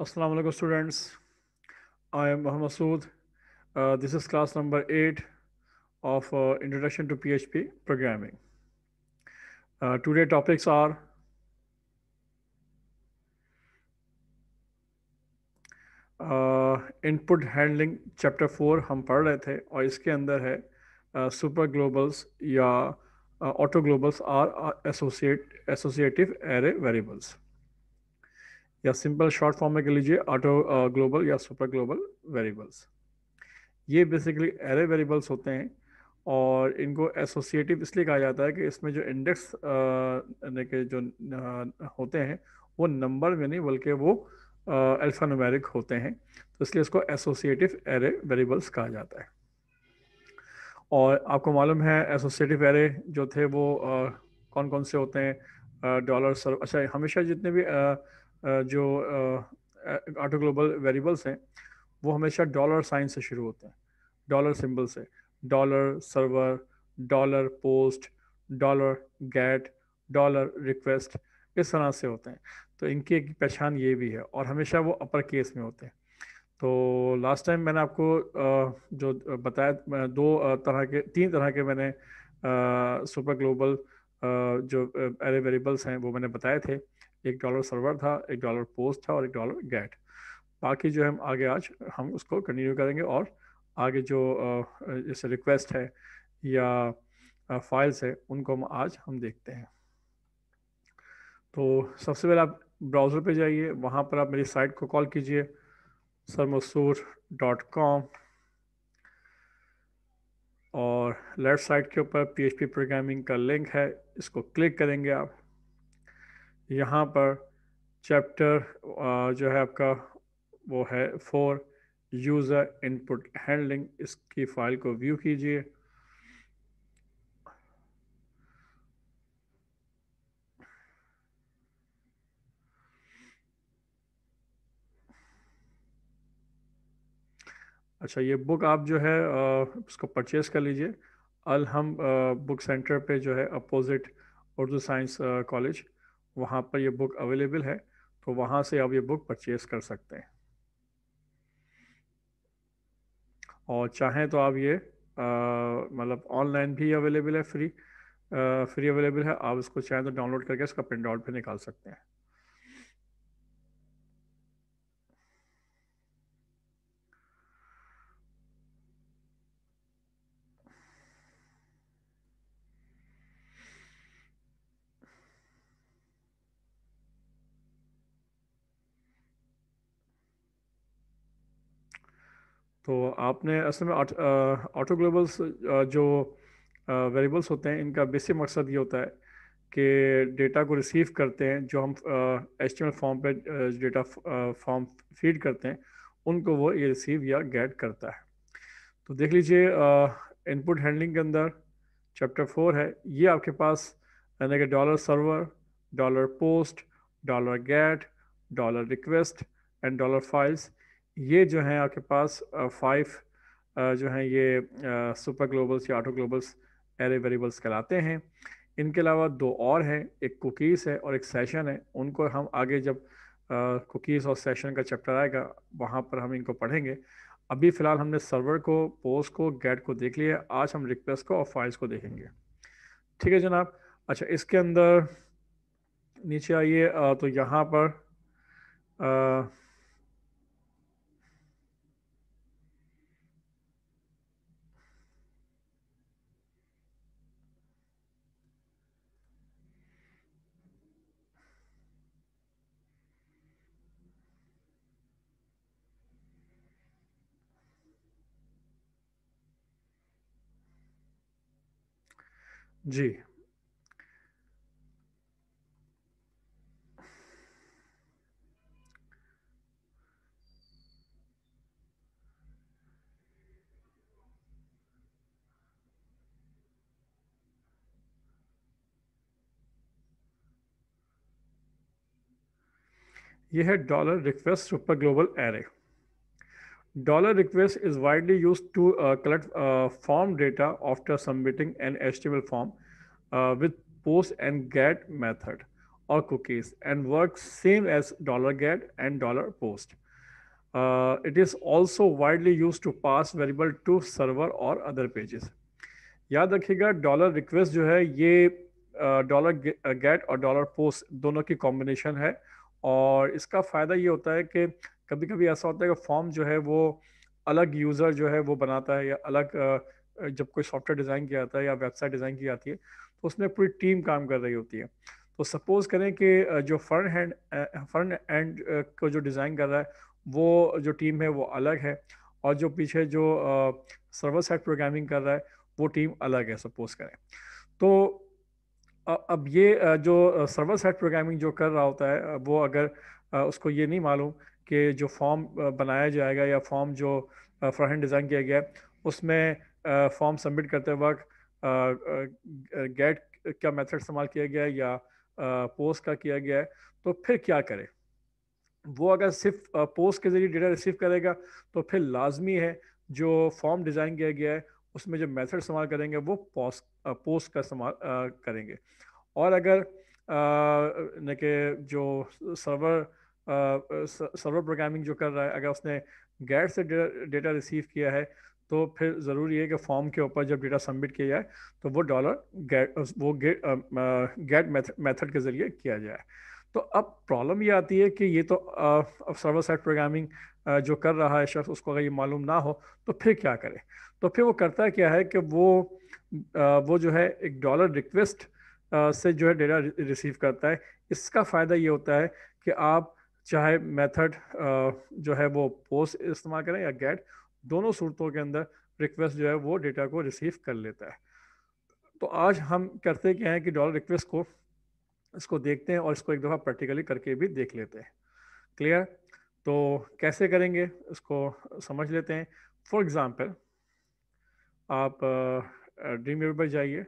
Aslam students I am Mohammad Sood this is class number eight of uh, Introduction to PHP Programming. Uh, today topics are input handling chapter four हम पढ़ रहे थे और इसके अंदर है सुपर uh, ग्लोबल्स या auto globals are associate associative array variables या सिंपल शॉर्ट फॉर्म में कह लीजिए ऑटो ग्लोबल या सुपर ग्लोबल वेरिएबल्स ये बेसिकली एरे वेरिएबल्स होते हैं और इनको एसोसिएटिव इसलिए कहा जाता है कि इसमें जो इंडेक्स के जो होते हैं वो नंबर में नहीं बल्कि वो अल्फ़ानुमेरिक होते हैं तो इसलिए इसको एसोसिएटिव एरे वेरिएबल्स कहा जाता है और आपको मालूम है एसोसिएटिव एरे जो थे वो आ, कौन कौन से होते हैं डॉलर सर्व अच्छा हमेशा जितने भी जो ऑटो ग्लोबल वेरिएबल्स हैं वो हमेशा डॉलर साइन से शुरू होते हैं डॉलर सिंबल से dollar server dollar post dollar get dollar request इस तरह से होते हैं तो इनकी एक पहचान ये भी है और हमेशा वो अपर केस में होते हैं तो लास्ट टाइम मैंने आपको जो बताया दो तरह के तीन तरह के मैंने सुपर ग्लोबल जो एरे वेरिएबल्स हैं वो मैंने बताए थे एक डॉलर सर्वर था एक डॉलर पोस्ट था और एक डॉलर गेट बाकी जो हम आगे आज हम उसको कंटिन्यू करेंगे और आगे जो जैसे रिक्वेस्ट है या फाइल्स है उनको हम आज हम देखते हैं तो सबसे पहले आप ब्राउज़र पे जाइए वहाँ पर आप मेरी साइट को कॉल कीजिए सर मसूर डॉट कॉम और लेफ़्ट साइड के ऊपर पी प्रोग्रामिंग का लिंक है इसको क्लिक करेंगे आप यहाँ पर चैप्टर जो है आपका वो है फोर यूज़र इनपुट हैंडलिंग इसकी फाइल को व्यू कीजिए अच्छा ये बुक आप जो है उसको परचेज़ कर लीजिए अलहम बुक सेंटर पे जो है अपोजिट उर्दू साइंस कॉलेज वहाँ पर यह बुक अवेलेबल है तो वहाँ से आप ये बुक परचेज कर सकते हैं और चाहें तो आप ये मतलब ऑनलाइन भी अवेलेबल है फ्री आ, फ्री अवेलेबल है आप इसको चाहें तो डाउनलोड करके इसका प्रिंट आउट भी निकाल सकते हैं तो आपने असल में ऑटो ग्लोबल्स जो वेरिएबल्स होते हैं इनका बेसिक मकसद ये होता है कि डेटा को रिसीव करते हैं जो हम एच फॉर्म पे डेटा फॉर्म फीड करते हैं उनको वो ये रिसीव या गेट करता है तो देख लीजिए इनपुट हैंडलिंग के अंदर चैप्टर फोर है ये आपके पास यानी कि dollar server dollar post dollar get dollar request and dollar files ये जो है आपके पास फाइव जो है ये सुपर ग्लोबल्स या ऑटो ग्लोबल्स एरे वेरिएबल्स कहलाते हैं इनके अलावा दो और हैं एक कुकीज़ है और एक सेशन है उनको हम आगे जब कुकीज़ और सेशन का चैप्टर आएगा वहाँ पर हम इनको पढ़ेंगे अभी फ़िलहाल हमने सर्वर को पोस्ट को गेट को देख लिया आज हम रिक्वेस्ट को और फाइल्स को देखेंगे ठीक है जनाब अच्छा इसके अंदर नीचे आइए तो यहाँ पर आ, जी यह है dollar request super global array Dollar request is widely used to uh, collect uh, form data after submitting an HTML form uh, with post and get method or cookies and works same as dollar get and dollar post. it is also widely used to pass variable to server और other pages. याद रखिएगा dollar request जो है ये dollar get और dollar post दोनों की combination है और इसका फ़ायदा ये होता है कि कभी कभी ऐसा होता है कि फॉर्म जो है वो अलग यूज़र जो है वो बनाता है या अलग जब कोई सॉफ्टवेयर डिज़ाइन किया जाता है या वेबसाइट डिज़ाइन की जाती है तो उसमें पूरी टीम काम कर रही होती है तो सपोज़ करें कि जो फ्रंट हैंड फ्रंट एंड को जो डिज़ाइन कर रहा है वो जो टीम है वो अलग है और जो पीछे जो सर्वर साइड प्रोग्रामिंग कर रहा है वो टीम अलग है सपोज़ करें तो अब ये जो सर्वर साइड प्रोग्रामिंग जो कर रहा होता है वो अगर उसको ये नहीं मालूम कि जो फॉर्म बनाया जाएगा या फॉर्म जो फ्रंट हैंड डिज़ाइन किया गया उसमें फॉर्म सबमिट करते वक्त गेट क्या मेथड इस्तेमाल किया गया या पोस्ट का किया गया है तो फिर क्या करें वो अगर सिर्फ पोस्ट के ज़रिए डेटा रिसीव करेगा तो फिर लाजमी है जो फॉर्म डिज़ाइन किया गया है उसमें जो मेथड इस्तेमाल करेंगे वो पोस्ट पोस्ट का इस्तेमाल करेंगे और अगर न के जो सर्वर सर्वर प्रोग्रामिंग जो कर रहा है अगर उसने गैर से डेटा रिसीव किया है तो फिर ज़रूरी है कि फॉर्म के ऊपर जब डेटा सबमिट किया जाए तो वो डॉलर गेट वो गेट गेट मेथड के ज़रिए किया जाए तो अब प्रॉब्लम ये आती है कि ये तो अब सर्वर साइड प्रोग्रामिंग जो कर रहा है शख्स उसको अगर ये मालूम ना हो तो फिर क्या करे तो फिर वो करता क्या है कि वो आ, वो जो है एक डॉलर रिक्वेस्ट से जो है डेटा रिसीव करता है इसका फ़ायदा ये होता है कि आप चाहे मेथड जो है वो पोस्ट इस्तेमाल करें या गेट दोनों सूरतों के अंदर रिक्वेस्ट जो है वो डेटा को रिसीव कर लेता है तो आज हम करते क्या हैं कि डॉलर रिक्वेस्ट को इसको देखते हैं और इसको एक दफ़ा प्रैक्टिकली करके भी देख लेते हैं क्लियर तो कैसे करेंगे इसको समझ लेते हैं फॉर एग्ज़ाम्पल आप ड्रीम पर जाइए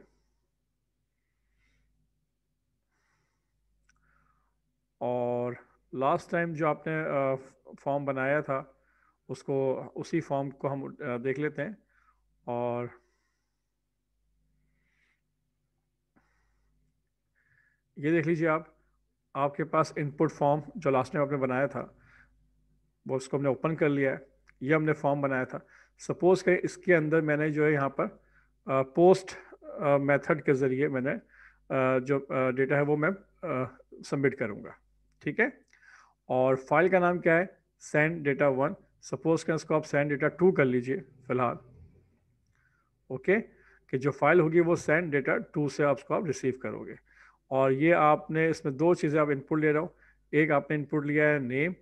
लास्ट टाइम जो आपने फॉर्म बनाया था उसको उसी फॉर्म को हम देख लेते हैं और ये देख लीजिए आप आपके पास इनपुट फॉर्म जो लास्ट टाइम आपने बनाया था वो उसको हमने ओपन कर लिया है ये हमने फॉर्म बनाया था सपोज करें इसके अंदर मैंने जो है यहाँ पर पोस्ट मेथड के ज़रिए मैंने जो डेटा है वो मैं सबमिट करूँगा ठीक है और फाइल का नाम क्या है सेंड डेटा वन सपोज करें इसको आप सेंड डेटा टू कर लीजिए फिलहाल ओके कि जो फाइल होगी वो सेंड डेटा टू से आप उसको आप रिसीव करोगे और ये आपने इसमें दो चीज़ें आप इनपुट ले रहे हो एक आपने इनपुट लिया है नेम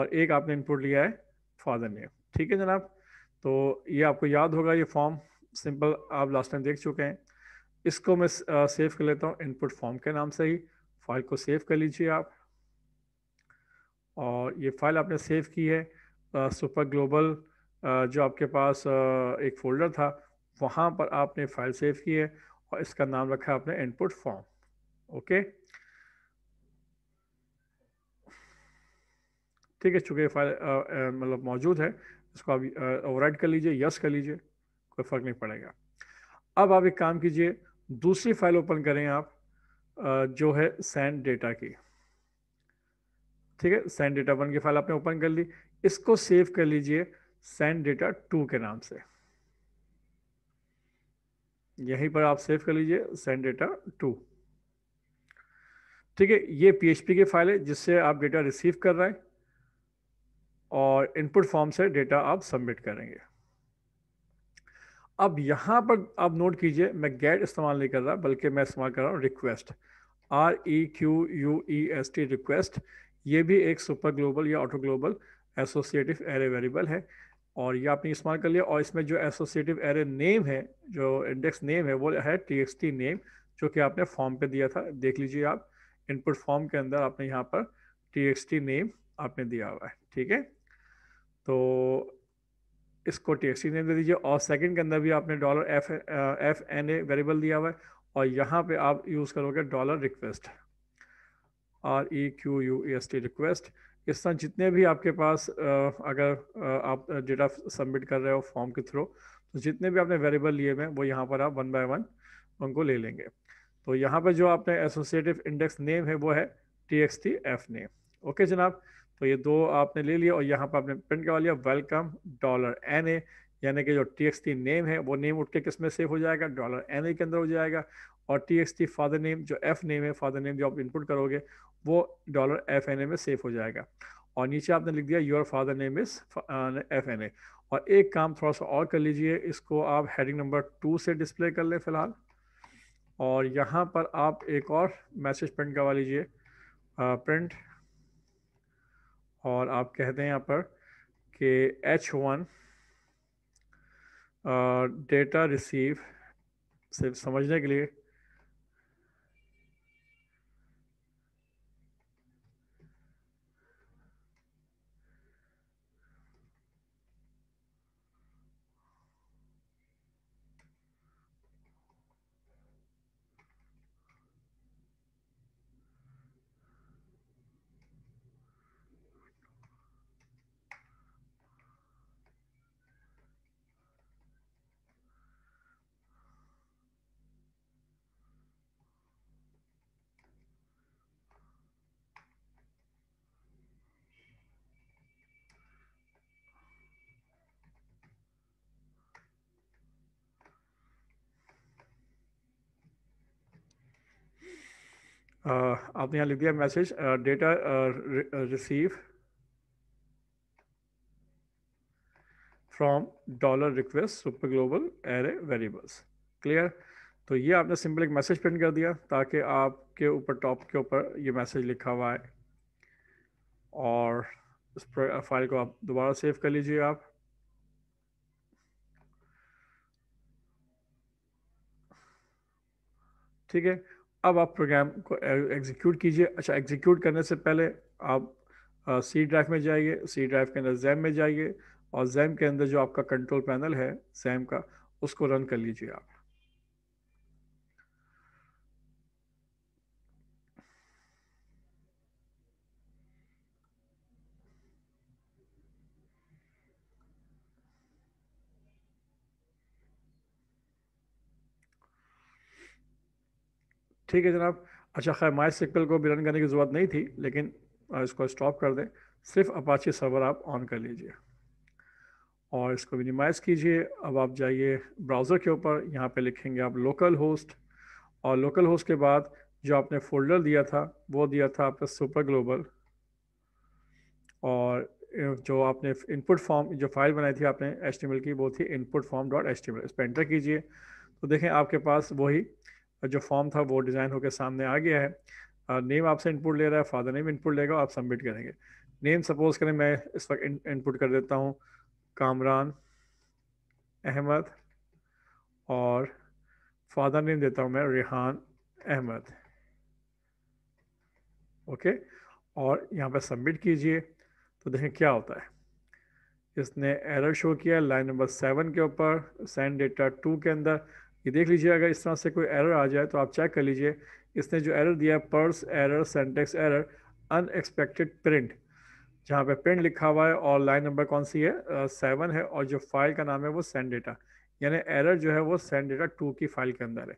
और एक आपने इनपुट लिया है फादर नेम ठीक है जनाब तो ये आपको याद होगा ये फॉर्म सिंपल आप लास्ट टाइम देख चुके हैं इसको मैं सेव कर लेता हूँ इनपुट फॉर्म के नाम से ही फाइल को सेव कर लीजिए आप और ये फाइल आपने सेव की है सुपर ग्लोबल जो आपके पास एक फोल्डर था वहाँ पर आपने फाइल सेव की है और इसका नाम रखा है आपने इनपुट फॉर्म ओके ठीक है चूँकि फाइल मतलब मौजूद है इसको आप ओवरराइट कर लीजिए यस कर लीजिए कोई फ़र्क नहीं पड़ेगा अब आप एक काम कीजिए दूसरी फाइल ओपन करें आप आ, जो है सैंड डेटा की ठीक है सेंड डेटा वन की फाइल आपने ओपन कर ली इसको सेव कर लीजिए सेंड डेटा टू के नाम से यहीं पर आप सेव कर लीजिए सेंड डेटा टू ठीक है ये पीएचपी की फाइल है जिससे आप डेटा रिसीव कर रहे हैं और इनपुट फॉर्म से डेटा आप सबमिट करेंगे अब यहां पर आप नोट कीजिए मैं गेट इस्तेमाल नहीं कर रहा बल्कि मैं इस्तेमाल कर रहा हूं request R E Q U E S T request ये भी एक सुपर ग्लोबल या auto global associative array variable है और ये आपने इस्तेमाल कर लिया और इसमें जो एसोसिएटिव एरे नेम है जो इंडेक्स नेम है वो है टी नेम जो कि आपने फॉर्म पे दिया था देख लीजिए आप इनपुट फॉर्म के अंदर आपने यहाँ पर टी नेम आपने दिया हुआ है ठीक है तो इसको टी नेम दे दीजिए और सेकंड के अंदर भी आपने dollar F F N A variable दिया हुआ है और यहाँ पे आप यूज़ करोगे dollar request R E Q U S T request इस तरह जितने भी आपके पास अगर आप डेटा सबमिट कर रहे हो फॉर्म के थ्रू तो जितने भी आपने वेरिएबल लिए हुए वो यहाँ पर आप वन बाय वन उनको ले लेंगे तो यहाँ पर जो आपने एसोसिएटिव इंडेक्स नेम है वो है T X T F name okay जनाब तो ये दो आपने ले लिया और यहाँ पर आपने प्रिंट करवा लिया वेलकम डॉलर एन ए यानी कि जो टी एक्स टी नेम है वो नेम उठ के किस में सेव हो जाएगा डॉलर एन ए के अंदर हो जाएगा और T X T father name जो एफ नेम है फादर नेम जो आप इनपुट करोगे वो डॉलर एफ एन ए में सेफ हो जाएगा और नीचे आपने लिख दिया your father name is F N A और एक काम थोड़ा सा और कर लीजिए इसको आप हेडिंग नंबर टू से डिस्प्ले कर लें फिलहाल और यहाँ पर आप एक और मैसेज प्रिंट करवा लीजिए प्रिंट uh, और आप कहते हैं यहाँ पर कि एच वन डेटा रिसीव सिर्फ समझने के लिए आपने यहाँ लिख दिया message data receive from dollar request super global array variables clear तो ये आपने सिंपल एक मैसेज प्रिंट कर दिया ताकि आपके ऊपर टॉप के ऊपर ये मैसेज लिखा हुआ है और इस फाइल uh, को आप दोबारा सेव कर लीजिए आप ठीक है अब आप प्रोग्राम को एग्जीक्यूट कीजिए अच्छा एग्जीक्यूट करने से पहले आप सी ड्राइव में जाइए सी ड्राइव के अंदर जैम में जाइए और जैम के अंदर जो आपका कंट्रोल पैनल है जैम का उसको रन कर लीजिए आप ठीक है जनाब अच्छा खैर माई सिक्कल को भी रन करने की ज़रूरत नहीं थी लेकिन इसको स्टॉप कर दें सिर्फ अपाची सर्वर आप ऑन कर लीजिए और इसको मिनिमाइज़ कीजिए अब आप जाइए ब्राउज़र के ऊपर यहाँ पे लिखेंगे आप लोकल होस्ट और लोकल होस्ट के बाद जो आपने फोल्डर दिया था वो दिया था आपका सुपर ग्लोबल और जो आपने इनपुट फॉर्म जो फाइल बनाई थी आपने एस की वो थी इनपुट फॉर्म डॉट एच इस पर एंटर कीजिए तो देखें आपके पास वही जो फॉर्म था वो डिज़ाइन होकर सामने आ गया है नेम आपसे इनपुट ले रहा है फादर नेम इनपुट लेगा आप सबमिट करेंगे नेम सपोज करें मैं इस वक्त इनपुट कर देता हूँ कामरान अहमद और फादर नेम देता हूँ मैं रेहान अहमद ओके और यहाँ पर सबमिट कीजिए तो देखें क्या होता है इसने एरर शो किया लाइन नंबर सेवन के ऊपर सेंड डेटा टू के अंदर ये देख लीजिए अगर इस तरह से कोई एरर आ जाए तो आप चेक कर लीजिए इसने जो एरर दिया parse error syntax error unexpected print जहाँ पे प्रिंट लिखा हुआ है और लाइन नंबर कौन सी है सेवन uh, है और जो फाइल का नाम है वो सेंड डेटा यानी एरर जो है वो सेंड डेटा टू की फाइल के अंदर है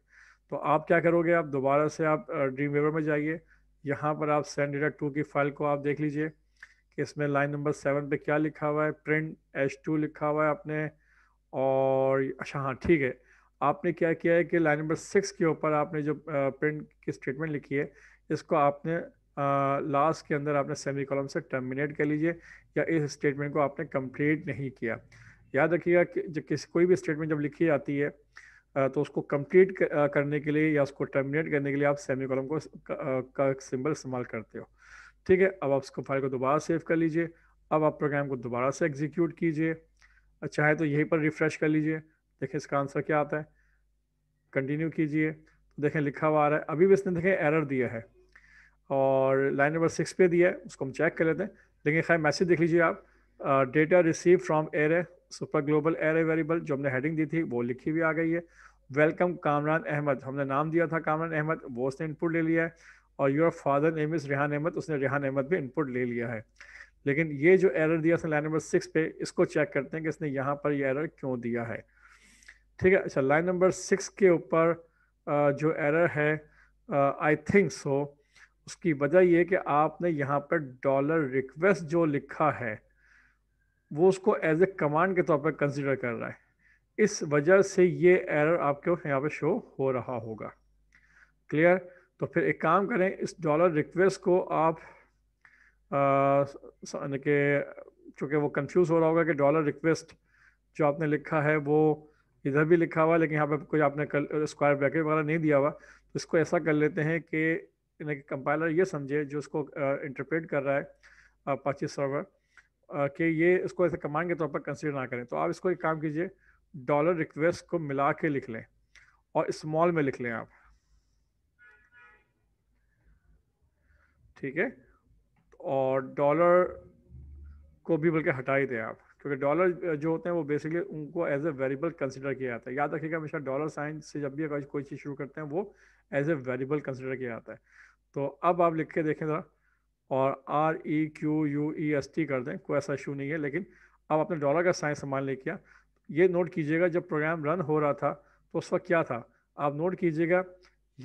तो आप क्या करोगे आप दोबारा से आप ड्रीम uh, में जाइए यहाँ पर आप सेंड डेटा टू की फाइल को आप देख लीजिए कि इसमें लाइन नंबर सेवन पर क्या लिखा हुआ है प्रिंट एच टू लिखा हुआ है आपने और अच्छा हाँ ठीक है आपने क्या किया है कि लाइन नंबर सिक्स के ऊपर आपने जो प्रिंट की स्टेटमेंट लिखी है इसको आपने लास्ट के अंदर आपने सेमी कॉलम से टर्मिनेट कर लीजिए या इस स्टेटमेंट को आपने कंप्लीट नहीं किया याद रखिएगा कि जब किसी कोई भी स्टेटमेंट जब लिखी जाती है तो उसको कंप्लीट करने के लिए या उसको टर्मिनेट करने के लिए आप सेमी कॉलम को का सिंबल इस्तेमाल करते हो ठीक है अब आप उसको फाइल को दोबारा सेव कर लीजिए अब आप प्रोग्राम को दोबारा से एग्जीक्यूट कीजिए चाहे तो यहीं पर रिफ्रेश कर लीजिए देखें इसका आंसर क्या आता है कंटिन्यू कीजिए तो देखें लिखा हुआ आ रहा है अभी भी इसने देखें एरर दिया है और लाइन नंबर सिक्स पे दिया है उसको हम चेक कर लेते हैं लेकिन खैर मैसेज देख लीजिए आप data receive from array super global array variable जो हमने हेडिंग दी थी वो लिखी हुई आ गई है वेलकम कामरान अहमद हमने नाम दिया था कामरान अहमद वो उसने इनपुट ले लिया है और your father name is Rihan Ahmad उसने रेहान अहमद भी इनपुट ले लिया है लेकिन ये जो एरर दिया उसने लाइन नंबर सिक्स पे इसको चेक करते हैं कि इसने यहाँ पर ये एरर क्यों दिया है ठीक है अच्छा लाइन नंबर सिक्स के ऊपर जो एरर है आई थिंक सो उसकी वजह यह कि आपने यहाँ पर डॉलर रिक्वेस्ट जो लिखा है वो उसको एज ए कमांड के तौर पर कंसिडर कर रहा है इस वजह से ये एरर आपके यहाँ पे शो हो रहा होगा क्लियर तो फिर एक काम करें इस डॉलर रिक्वेस्ट को आप यानी कि चूँकि वो कंफ्यूज हो रहा होगा कि डॉलर रिक्वेस्ट जो आपने लिखा है वो इधर भी लिखा हुआ लेकिन यहाँ पे कोई आपने स्क्वायर ब्रैकेट वगैरह नहीं दिया हुआ तो इसको ऐसा कर लेते हैं कि यानी कंपाइलर ये समझे जो उसको इंटरप्रेट कर रहा है पच्चीस सर्वर कि ये इसको ऐसे कमांड के तौर पर कंसिडर ना करें तो आप इसको एक काम कीजिए डॉलर रिक्वेस्ट को मिला के लिख लें और स्मॉल में लिख लें आप ठीक है और डॉलर को भी बल्कि हटा ही दें आप क्योंकि डॉलर जो होते हैं वो बेसिकली उनको एज ए वेरिएबल कंसिडर किया जाता है याद रखिएगा हमेशा डॉलर साइन से जब भी अगर कोई चीज़ शुरू करते हैं वो एज ए वेरिएबल कंसिडर किया जाता है तो अब आप लिख के देखें ज़रा और R E Q U E S T कर दें कोई ऐसा इशू नहीं है लेकिन अब आपने डॉलर का साइन सामान ले किया ये नोट कीजिएगा जब प्रोग्राम रन हो रहा था तो उस वक्त क्या था आप नोट कीजिएगा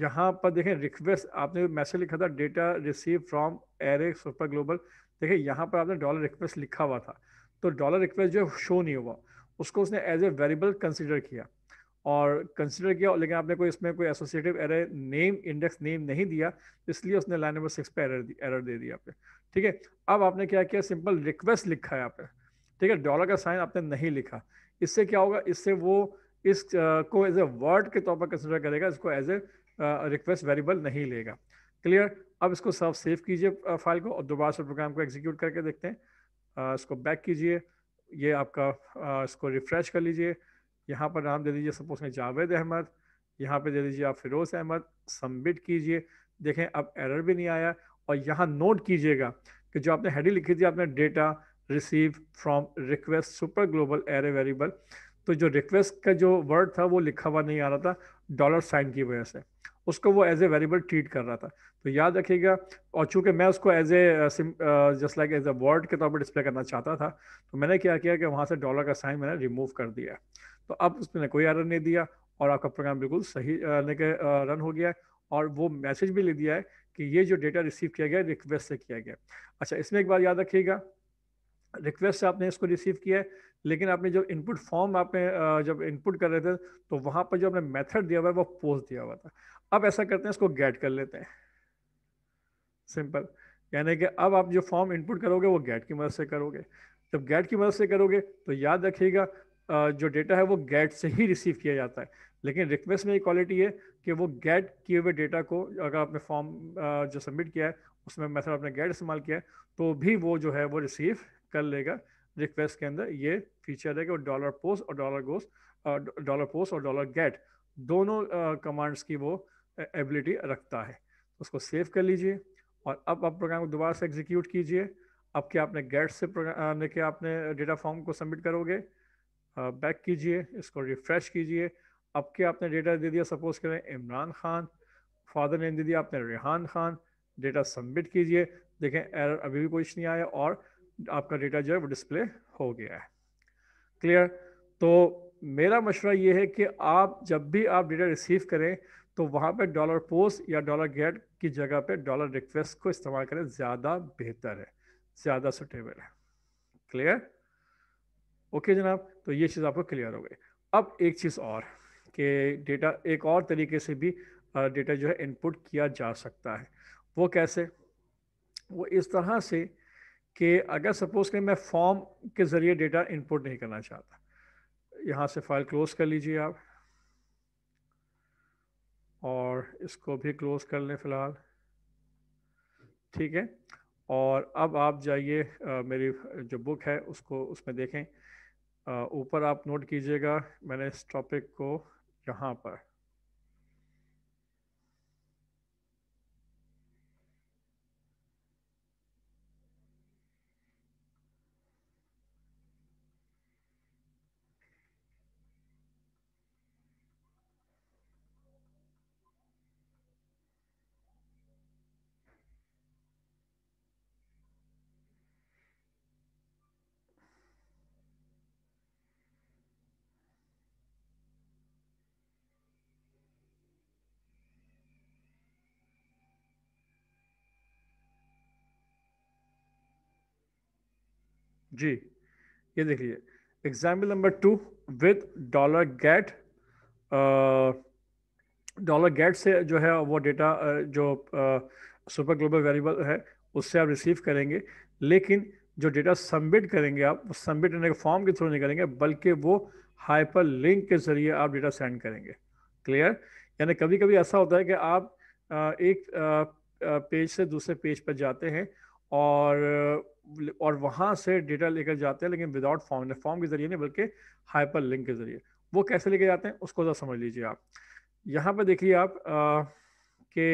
यहाँ पर देखें रिक्वेस्ट आपने मैसेज लिखा था data receive from array super global देखिए यहाँ पर आपने डॉलर रिक्वेस्ट लिखा हुआ था तो डॉलर रिक्वेस्ट जो शो नहीं हुआ उसको उसने एज ए वेरिएबल कंसिडर किया और कंसिडर किया लेकिन आपने कोई इसमें कोई associative array name index name नहीं दिया इसलिए उसने लाइन नंबर सिक्स पे एरर एरर दे दिया आपने ठीक है अब आपने क्या किया सिंपल रिक्वेस्ट लिखा है यहाँ पे ठीक है डॉलर का साइन आपने नहीं लिखा इससे क्या होगा इससे वो इस को एज ए वर्ड के तौर पर कंसिडर करेगा इसको एज ए रिक्वेस्ट वेरिएबल नहीं लेगा क्लियर अब इसको सब सेव कीजिए फाइल को और दोबारा से प्रोग्राम को एग्जीक्यूट करके देखते हैं इसको बैक कीजिए ये आपका इसको रिफ्रेश कर लीजिए यहाँ पर नाम दे दीजिए सपोज में जावेद अहमद यहाँ पे दे दीजिए आप फिरोज अहमद सबमिट कीजिए देखें अब एरर भी नहीं आया और यहाँ नोट कीजिएगा कि जो आपने हेडिंग लिखी थी आपने data receive from request super global array variable तो जो रिक्वेस्ट का जो वर्ड था वो लिखा हुआ नहीं आ रहा था डॉलर साइन की वजह से उसको वो एज ए वेरिएबल ट्रीट कर रहा था तो याद रखिएगा और चूंकि मैं उसको as a just like as a word के तौर पर डिस्प्ले करना चाहता था तो मैंने क्या किया कि वहाँ से डॉलर का साइन मैंने रिमूव कर दिया तो अब उसने कोई एरर नहीं दिया और आपका प्रोग्राम बिल्कुल सही लेके uh, रन uh, हो गया है और वो मैसेज भी ले दिया है कि ये जो डेटा रिसीव किया गया रिक्वेस्ट से किया गया अच्छा इसमें एक बार याद रखिएगा रिक्वेस्ट से आपने इसको रिसीव किया है लेकिन आपने जब इनपुट फॉर्म आपने जब इनपुट कर रहे थे तो वहां पर जो आपने मेथड दिया हुआ है वो पोस्ट दिया हुआ था अब ऐसा करते हैं इसको गेट कर लेते हैं सिंपल यानी कि अब आप जो फॉर्म इनपुट करोगे वो गेट की मदद से करोगे जब गेट की मदद से करोगे तो याद रखिएगा जो डेटा है वो गेट से ही रिसीव किया जाता है लेकिन रिक्वेस्ट में एक क्वालिटी है कि वो गेट किए हुए डेटा को अगर आपने फॉर्म जो सबमिट किया है उसमें मेथड आपने गेट इस्तेमाल किया है तो भी वो जो है वो रिसीव कर लेगा रिक्वेस्ट के अंदर ये फीचर है कि डॉलर पोस्ट और डॉलर गोस डॉलर पोस्ट और डॉलर गेट दोनों कमांड्स की वो एबिलिटी रखता है उसको सेव कर लीजिए और अब आप प्रोग्राम को दोबारा से एग्जीक्यूट कीजिए अब क्या आपने गेट से प्रोग्राम लेके आपने डेटा फॉर्म को सबमिट करोगे बैक कीजिए इसको रिफ्रेश कीजिए अब क्या आपने डेटा दे दिया सपोज करें इमरान खान फादर ने दे दिया आपने रेहान खान डेटा सबमिट कीजिए देखें एरर अभी भी कुछ नहीं आया और आपका डेटा जो है वो डिस्प्ले हो गया है क्लियर तो मेरा मशवरा ये है कि आप जब भी आप डेटा रिसीव करें तो वहाँ पे डॉलर पोस्ट या डॉलर गेट की जगह पे डॉलर रिक्वेस्ट को इस्तेमाल करें ज़्यादा बेहतर है ज़्यादा सुटेबल है क्लियर ओके जनाब तो ये चीज़ आपको क्लियर हो गई अब एक चीज़ और कि डेटा एक और तरीके से भी डेटा जो है इनपुट किया जा सकता है वो कैसे वो इस तरह से कि अगर सपोज़ करें मैं फॉर्म के ज़रिए डेटा इनपुट नहीं करना चाहता यहाँ से फाइल क्लोज़ कर लीजिए आप और इसको भी क्लोज़ कर लें फ़िलहाल ठीक है और अब आप जाइए मेरी जो बुक है उसको उसमें देखें ऊपर आप नोट कीजिएगा मैंने इस टॉपिक को यहाँ पर जी ये देखिए example number two with dollar get dollar get से जो है वो डेटा uh, जो सुपर ग्लोबल वेरिएबल है उससे आप रिसीव करेंगे लेकिन जो डेटा सबमिट करेंगे आप वो सबमिट करने के फॉर्म के थ्रू नहीं करेंगे बल्कि वो हाइपर लिंक के ज़रिए आप डेटा सेंड करेंगे क्लियर यानी कभी कभी ऐसा होता है कि आप एक पेज से दूसरे पेज पर जाते हैं और और वहाँ से डेटा लेकर जाते हैं लेकिन विदाउट फॉर्म फॉर्म के जरिए नहीं बल्कि हाइपर लिंक के जरिए वो कैसे लेके जाते हैं उसको ज़रा समझ लीजिए आप यहाँ पर देखिए आप कि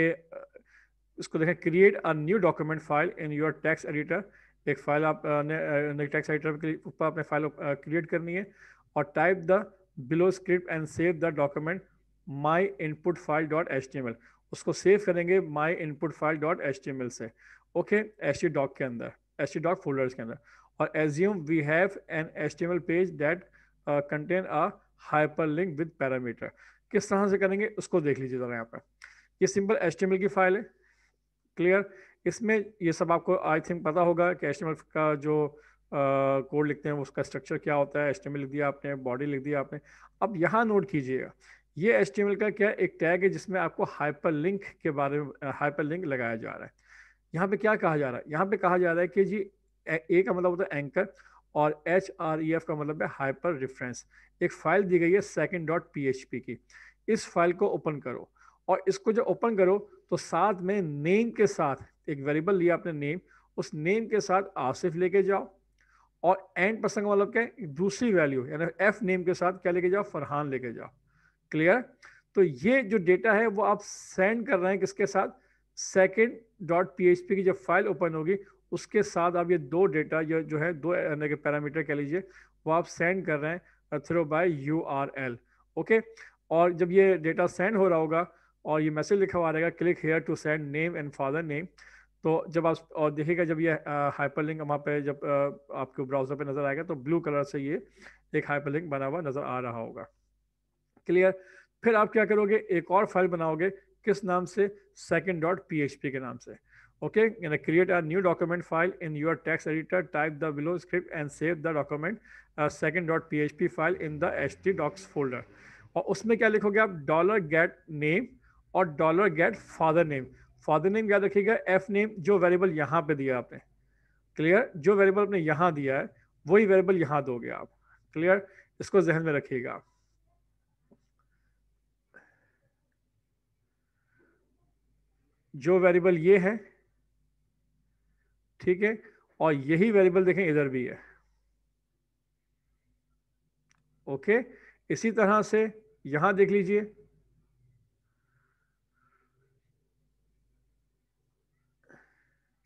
इसको देखें create a new document file in your text editor एक फाइल आप ने टैक्स एडिटर के ऊपर अपने फाइल क्रिएट करनी है और type the below script and save the document my input file dot H T M L उसको सेव करेंगे my input file dot H T M L से ओके एस टी डॉक के अंदर S T doc folders के अंदर और assume we have an S page that contain a hyperlink with parameter किस तरह से करेंगे उसको देख लीजिए जरा यहाँ पर ये सिंपल एस की फाइल है क्लियर इसमें ये सब आपको आई थिंक पता होगा कि एस का जो कोड uh, लिखते हैं उसका स्ट्रक्चर क्या होता है एस लिख दिया आपने बॉडी लिख दिया आपने अब यहाँ नोट कीजिएगा ये एस का क्या एक टैग है जिसमें आपको हाइपर लिंक के बारे में हाइपर uh, लिंक लगाया जा रहा है यहाँ पे क्या कहा जा रहा है यहाँ पे कहा जा रहा है कि जी ए, का मतलब होता है एंकर और एच आर ई एफ का मतलब है हाइपर रेफरेंस एक फाइल दी गई है second dot P H P की इस फाइल को ओपन करो और इसको जब ओपन करो तो साथ में नेम के साथ एक वेरिएबल लिया आपने नेम उस नेम के साथ आसिफ लेके जाओ और एंड प्रसंग मतलब क्या है दूसरी वैल्यू यानी एफ नेम के साथ क्या लेके जाओ फरहान लेके जाओ क्लियर तो ये जो डेटा है वो आप सेंड कर रहे हैं किसके साथ सेकेंड डॉट पी की जब फाइल ओपन होगी उसके साथ आप ये दो डेटा जो जो है दो के पैरामीटर कह लीजिए वो आप सेंड कर रहे हैं through by U R L okay और जब ये डेटा सेंड हो रहा होगा और ये मैसेज लिखा हुआ रहेगा click here to send name and father name तो जब आप और देखिएगा जब ये हाइपर लिंक वहाँ पे जब आ, आपके ब्राउजर पे नज़र आएगा तो ब्लू कलर से ये एक हाइपर लिंक बना हुआ नज़र आ रहा होगा क्लियर फिर आप क्या करोगे एक और फाइल बनाओगे किस नाम से second dot P H P के नाम से okay create a new document file in your text editor type the below script and save the document second dot P H P file in the H T docs folder और उसमें क्या लिखोगे आप dollar get name और dollar get father name father name याद रखिएगा F name जो variable यहाँ पे दिया आपने क्लियर जो वेरिएबल आपने यहाँ दिया है वही वेरिएबल यहाँ दोगे आप क्लियर इसको जहन में रखिएगा आप जो वेरिएबल ये है ठीक है और यही वेरिएबल देखें इधर भी है ओके इसी तरह से यहां देख लीजिए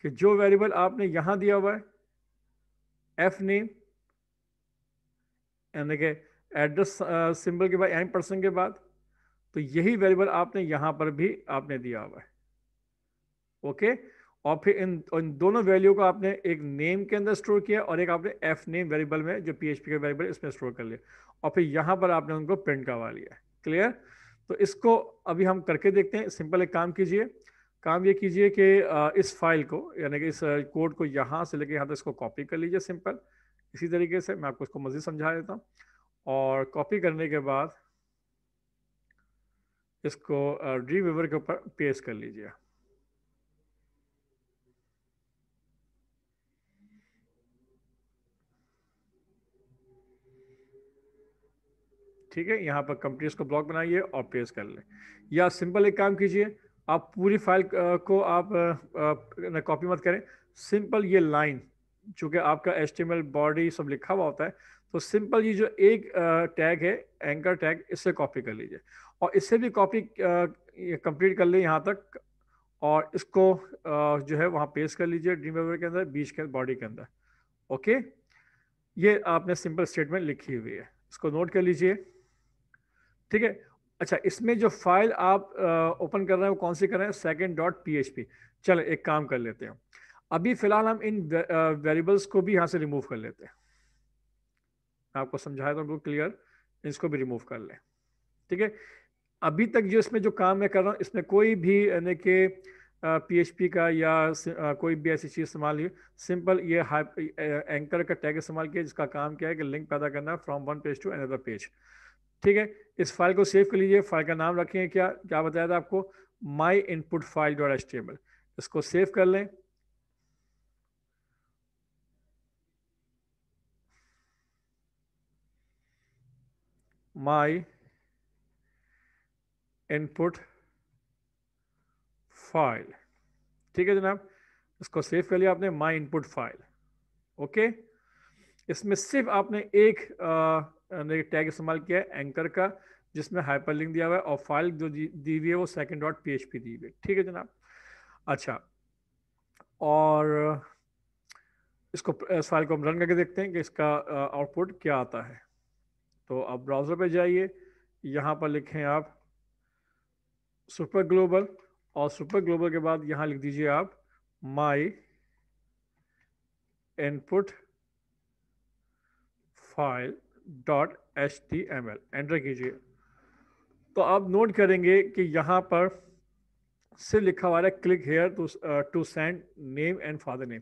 कि जो वेरिएबल आपने यहां दिया हुआ है एफ नेम यानी कि एड्रेस सिंबल के बाद एम पर्सन के बाद तो यही वेरिएबल आपने यहां पर भी आपने दिया हुआ है ओके और फिर इन इन दोनों वैल्यू को आपने एक नेम के अंदर स्टोर किया और एक आपने एफ नेम वेरिएबल में जो पी एच पी का वेरिएबल इसमें स्टोर कर लिया और फिर यहाँ पर आपने उनको प्रिंट करवा लिया क्लियर तो इसको अभी हम करके देखते हैं सिंपल एक काम कीजिए काम ये कीजिए कि इस फाइल को यानी कि इस कोड को यहाँ से लेके यहाँ तक इसको कॉपी कर लीजिए सिंपल इसी तरीके से मैं आपको इसको मज़ीद समझा देता हूँ और कॉपी करने के बाद इसको रीव्यूवर के ऊपर पेस्ट कर लीजिए ठीक है यहाँ पर कंपनी को ब्लॉक बनाइए और पेस्ट कर लें या सिंपल एक काम कीजिए आप पूरी फाइल को आप कॉपी मत करें सिंपल ये लाइन चूँकि आपका एस बॉडी सब लिखा हुआ होता है तो सिंपल ये जो एक टैग है एंकर टैग इससे कॉपी कर लीजिए और इससे भी कॉपी कंप्लीट कर लें यहाँ तक और इसको जो है वहाँ पेस्ट कर लीजिए ड्रीम के अंदर बीच के बॉडी के अंदर ओके ये आपने सिंपल स्टेटमेंट लिखी हुई है इसको नोट कर लीजिए ठीक है अच्छा इसमें जो फाइल आप ओपन कर रहे हैं वो कौन सी कर रहे हैं second dot P H P चलो एक काम कर लेते हैं अभी फिलहाल हम इन वेरिएबल्स को भी यहाँ से रिमूव कर लेते हैं आपको समझाया था बिल्कुल क्लियर इसको भी रिमूव कर लें ठीक है अभी तक जो इसमें जो काम मैं कर रहा हूँ इसमें कोई भी यानी कि पी का या कोई भी ऐसी चीज़ इस्तेमाल हुई सिंपल ये एंकर का टैग इस्तेमाल किया जिसका काम क्या है कि लिंक पैदा करना है from one page to another page ठीक है इस फाइल को सेव कर लीजिए फाइल का नाम रखें क्या क्या बताया था आपको माई इनपुट फाइल डॉट इसको सेव कर लें माई इनपुट फाइल ठीक है जनाब इसको सेव कर लिया आपने माई इनपुट फाइल ओके इसमें सिर्फ आपने एक आ, ने टैग इस्तेमाल किया है एंकर का जिसमें हाइपर लिंक दिया हुआ है और फाइल जो दी हुई है वो second dot P H P दी हुई है ठीक है जनाब अच्छा और इसको इस फाइल को हम रन करके देखते हैं कि इसका आउटपुट क्या आता है तो आप ब्राउज़र पे जाइए यहाँ पर लिखें आप सुपर ग्लोबल और सुपर ग्लोबल के बाद यहाँ लिख दीजिए आप my input file dot H T M L enter कीजिए तो आप नोट करेंगे कि यहाँ पर से लिखा हुआ है click here to to send name and father name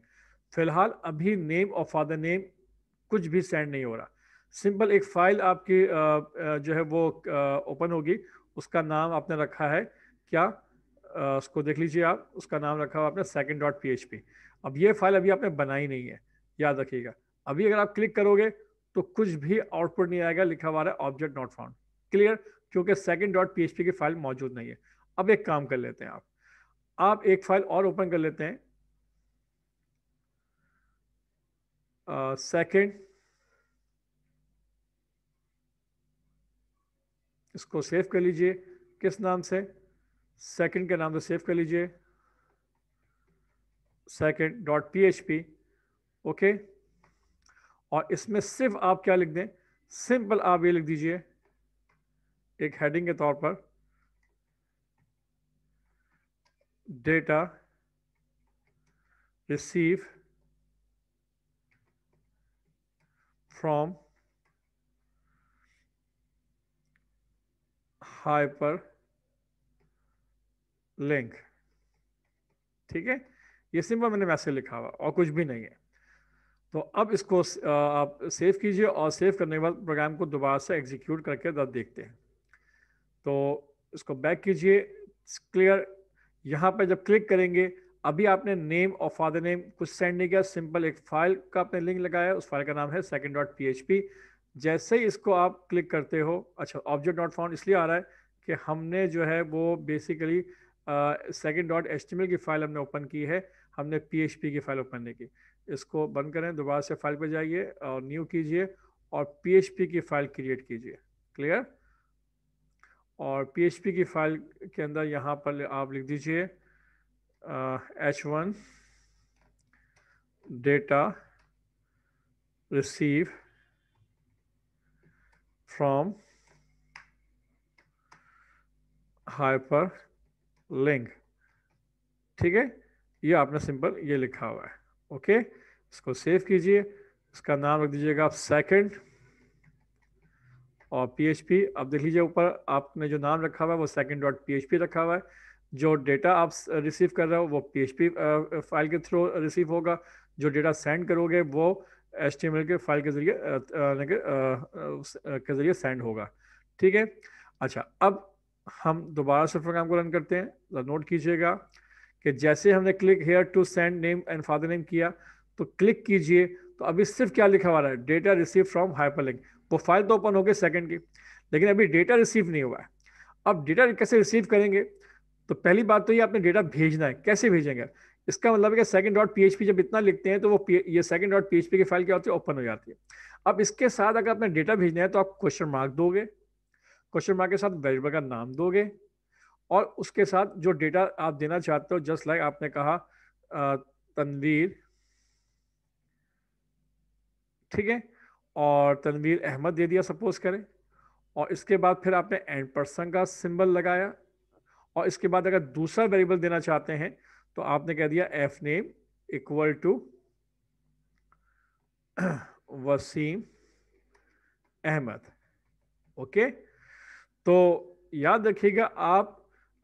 फिलहाल अभी नेम और फादर नेम कुछ भी सेंड नहीं हो रहा सिंपल एक फाइल आपकी uh, uh, जो है वो ओपन uh, होगी उसका नाम आपने रखा है क्या uh, उसको देख लीजिए आप उसका नाम रखा हुआ आपने सेकेंड डॉट पी अब ये फाइल अभी आपने बनाई नहीं है याद रखिएगा अभी अगर आप क्लिक करोगे तो कुछ भी आउटपुट नहीं आएगा लिखा हुआ है ऑब्जेक्ट नॉट फाउंड क्लियर क्योंकि सेकेंड डॉट पी की फाइल मौजूद नहीं है अब एक काम कर लेते हैं आप आप एक फाइल और ओपन कर लेते हैं सेकेंड uh, इसको सेव कर लीजिए किस नाम से सेकेंड के नाम से सेव कर लीजिए सेकेंड डॉट पी ओके और इसमें सिर्फ आप क्या लिख दें सिंपल आप ये लिख दीजिए एक हेडिंग के तौर पर data receive from hyperlink ठीक है ये सिंपल मैंने वैसे लिखा हुआ और कुछ भी नहीं है तो अब इसको आप सेव कीजिए और सेव करने के बाद प्रोग्राम को दोबारा से एग्जीक्यूट करके दर देखते हैं तो इसको बैक कीजिए क्लियर यहाँ पर जब क्लिक करेंगे अभी आपने नेम और फादर नेम कुछ सेंड नहीं किया सिंपल एक फाइल का आपने लिंक लगाया उस फाइल का नाम है सेकेंड डॉट पी जैसे ही इसको आप क्लिक करते हो अच्छा ऑब्जेक्ट डॉट फाउंड इसलिए आ रहा है कि हमने जो है वो बेसिकली सेकेंड डॉट एच की फाइल हमने ओपन की है हमने पी की फाइल ओपन नहीं की इसको बंद करें दोबारा से फाइल पर जाइए और न्यू कीजिए और पी की फाइल क्रिएट कीजिए क्लियर और पी की फाइल के अंदर यहाँ पर आप लिख दीजिए H one data receive from hyperlink ठीक है ये आपने सिंपल ये लिखा हुआ है ओके इसको सेव कीजिए इसका नाम रख दीजिएगा आप सेकेंड और पी अब देख लीजिए ऊपर आपने जो नाम रखा हुआ है वो सेकंड डॉट पी रखा हुआ है जो डेटा आप रिसीव कर रहे हो वो पी फाइल के थ्रू रिसीव होगा जो डेटा सेंड करोगे वो एच के फाइल के जरिए के जरिए सेंड होगा ठीक है अच्छा अब हम दोबारा से प्रोग्राम को रन करते हैं नोट कीजिएगा कि जैसे हमने click here to send name and father name किया तो क्लिक कीजिए तो अभी सिर्फ क्या लिखा हुआ है डेटा रिसीव फ्रॉम हाइपरलिंक वो फाइल तो ओपन हो गई सेकंड की लेकिन अभी डेटा रिसीव नहीं हुआ है अब डेटा कैसे रिसीव करेंगे तो पहली बात तो ये आपने डेटा भेजना है कैसे भेजेंगे इसका मतलब है कि सेकंड डॉट पी जब इतना लिखते हैं तो वो ये सेकंड डॉट पी की फाइल क्या होती है ओपन हो जाती है अब इसके साथ अगर आपने डेटा भेजना है तो आप क्वेश्चन मार्क दोगे क्वेश्चन मार्क के साथ वेरिएबल का नाम दोगे और उसके साथ जो डेटा आप देना चाहते हो जस्ट लाइक आपने कहा तनवीर ठीक है और तनवीर अहमद दे दिया सपोज करें और इसके बाद फिर आपने एंड पर्सन का सिंबल लगाया और इसके बाद अगर दूसरा वेरिएबल देना चाहते हैं तो आपने कह दिया F name equal to Wasim Ahmed okay तो याद रखिएगा आप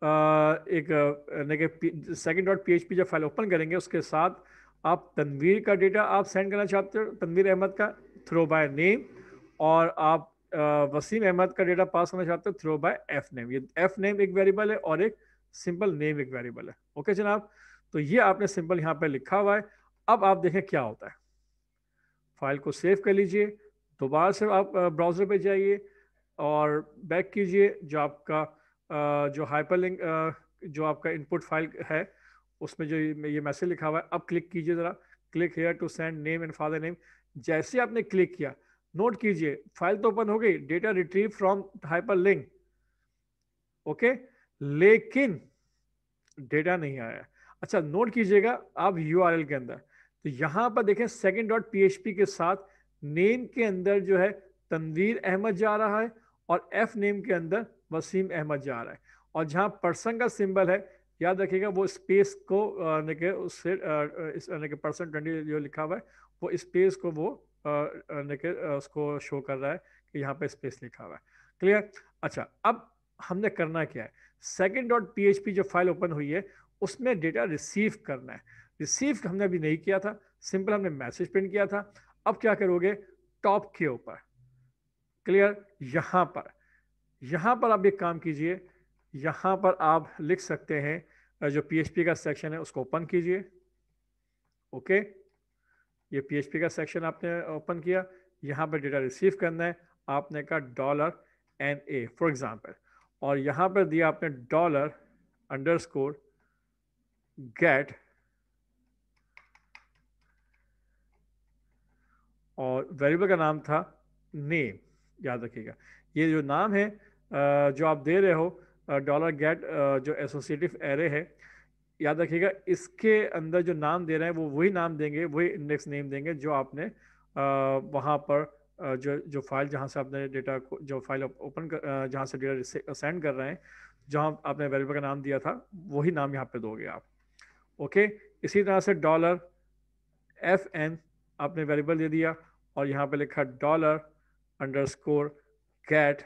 एक second dot P H P जब फाइल ओपन करेंगे उसके साथ आप तनवीर का डेटा आप सेंड करना चाहते हो तनवीर अहमद का थ्रो बाय नेम और आप वसीम अहमद का डेटा पास करना चाहते हो थ्रो बाय एफ नेम ये एफ नेम एक वेरिएबल है और एक सिंपल नेम एक वेरिएबल है ओके जनाब तो ये आपने सिंपल यहाँ पे लिखा हुआ है अब आप देखें क्या होता है फाइल को सेव कर लीजिए दोबारा से आप ब्राउज़र पर जाइए और बैक कीजिए जो आपका जो हाइपरलिंक जो आपका इनपुट फाइल है उसमें जो ये मैसेज लिखा हुआ है अब क्लिक कीजिए ज़रा click here to send name and father name जैसे आपने क्लिक किया नोट कीजिए फाइल तो ओपन हो गई data retrieve from hyperlink okay लेकिन डेटा नहीं आया अच्छा नोट कीजिएगा आप यू के अंदर तो यहाँ पर देखें सेकेंड डॉट पी के साथ नेम के अंदर जो है तनवीर अहमद जा रहा है और एफ नेम के अंदर वसीम अहमद जा रहा है और जहाँ पर्सन का सिंबल है याद रखिएगा वो स्पेस को यानी कि उससे पर्सन ट्वेंटी जो लिखा हुआ है वो स्पेस को वो के उसको शो कर रहा है कि यहाँ पे स्पेस लिखा हुआ है क्लियर अच्छा अब हमने करना क्या है सेकेंड डॉट पी जो फाइल ओपन हुई है उसमें डेटा रिसीव करना है रिसीव हमने अभी नहीं किया था सिंपल हमने मैसेज प्रिंट किया था अब क्या करोगे टॉप के ऊपर क्लियर यहाँ पर यहाँ पर आप एक काम कीजिए यहाँ पर आप लिख सकते हैं जो पी का सेक्शन है उसको ओपन कीजिए ओके ये पी का सेक्शन आपने ओपन किया यहाँ पर डेटा रिसीव करना है आपने कहा dollar N A for example और यहाँ पर दिया आपने डॉलर अंडर स्कोर गेट और वेरिएबल का नाम था नेम याद रखिएगा ये जो नाम है जो आप दे रहे हो डॉलर गेट जो एसोसिएटिव एरे है याद रखिएगा इसके अंदर जो नाम दे रहे हैं वो वही नाम देंगे वही इंडेक्स नेम देंगे जो आपने वहाँ पर जो जो फाइल जहाँ से आपने डेटा को जो फाइल ओपन कर जहाँ से डेटा सेंड कर रहे हैं जहाँ आपने वेरिएबल का नाम दिया था वही नाम यहाँ पे दोगे आप ओके इसी तरह से डॉलर एफ एन आपने वेरिएबल दे दिया और यहाँ पे लिखा डॉलर अंडर स्कोर कैट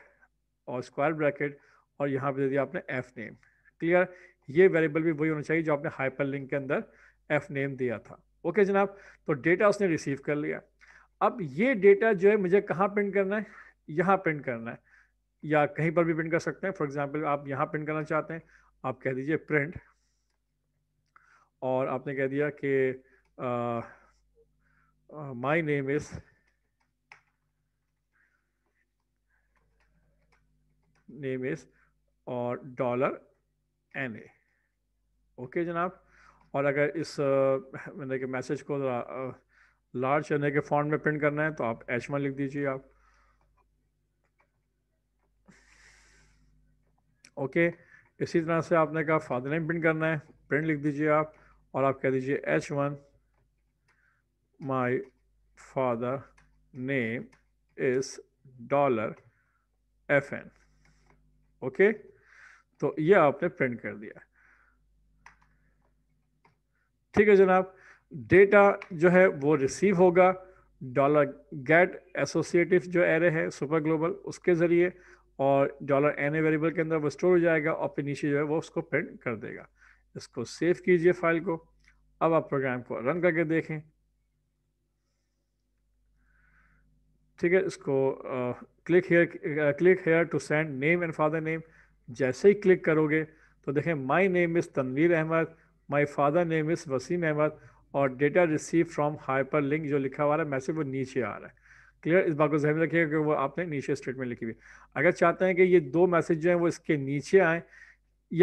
और स्क्वायर ब्रैकेट और यहाँ पे दे दिया आपने एफ नेम क्लियर ये वेरिएबल भी वही होना चाहिए जो आपने हाइपर लिंक के अंदर एफ नेम दिया था ओके जनाब तो डेटा उसने रिसीव कर लिया अब ये डेटा जो है मुझे कहाँ प्रिंट करना है यहाँ प्रिंट करना है या कहीं पर भी प्रिंट कर सकते हैं फॉर एग्जाम्पल आप यहाँ प्रिंट करना चाहते हैं आप कह दीजिए प्रिंट और आपने कह दिया कि my name is name is और डॉलर एन ए ओके जनाब और अगर इस मैंने मतलब के मैसेज को लार्ज एन के फॉर्म में प्रिंट करना है तो आप एच वन लिख दीजिए आप ओके okay, इसी तरह से आपने कहा फादर नेम प्रिंट करना है प्रिंट लिख दीजिए आप और आप कह दीजिए H one my father name is dollar F N okay तो ये आपने प्रिंट कर दिया ठीक है जनाब डेटा जो है वो रिसीव होगा डॉलर गेट एसोसिएटिव जो एरे है सुपर ग्लोबल उसके ज़रिए और डॉलर एन ए वेरिएबल के अंदर वो स्टोर हो जाएगा और फिर नीचे जो है वो उसको प्रिंट कर देगा इसको सेव कीजिए फाइल को अब आप प्रोग्राम को रन करके देखें ठीक है इसको click here click here to send name and father name जैसे ही क्लिक करोगे तो देखें my name is Tanveer Ahmed my father name is Wasim Ahmed और data receive from hyperlink जो लिखा हुआ है मैसेज वो नीचे आ रहा है क्लियर इस बात को जहन रखिएगा कि वो आपने नीचे स्टेटमेंट लिखी हुई अगर चाहते हैं कि ये दो मैसेज जो हैं वो इसके नीचे आए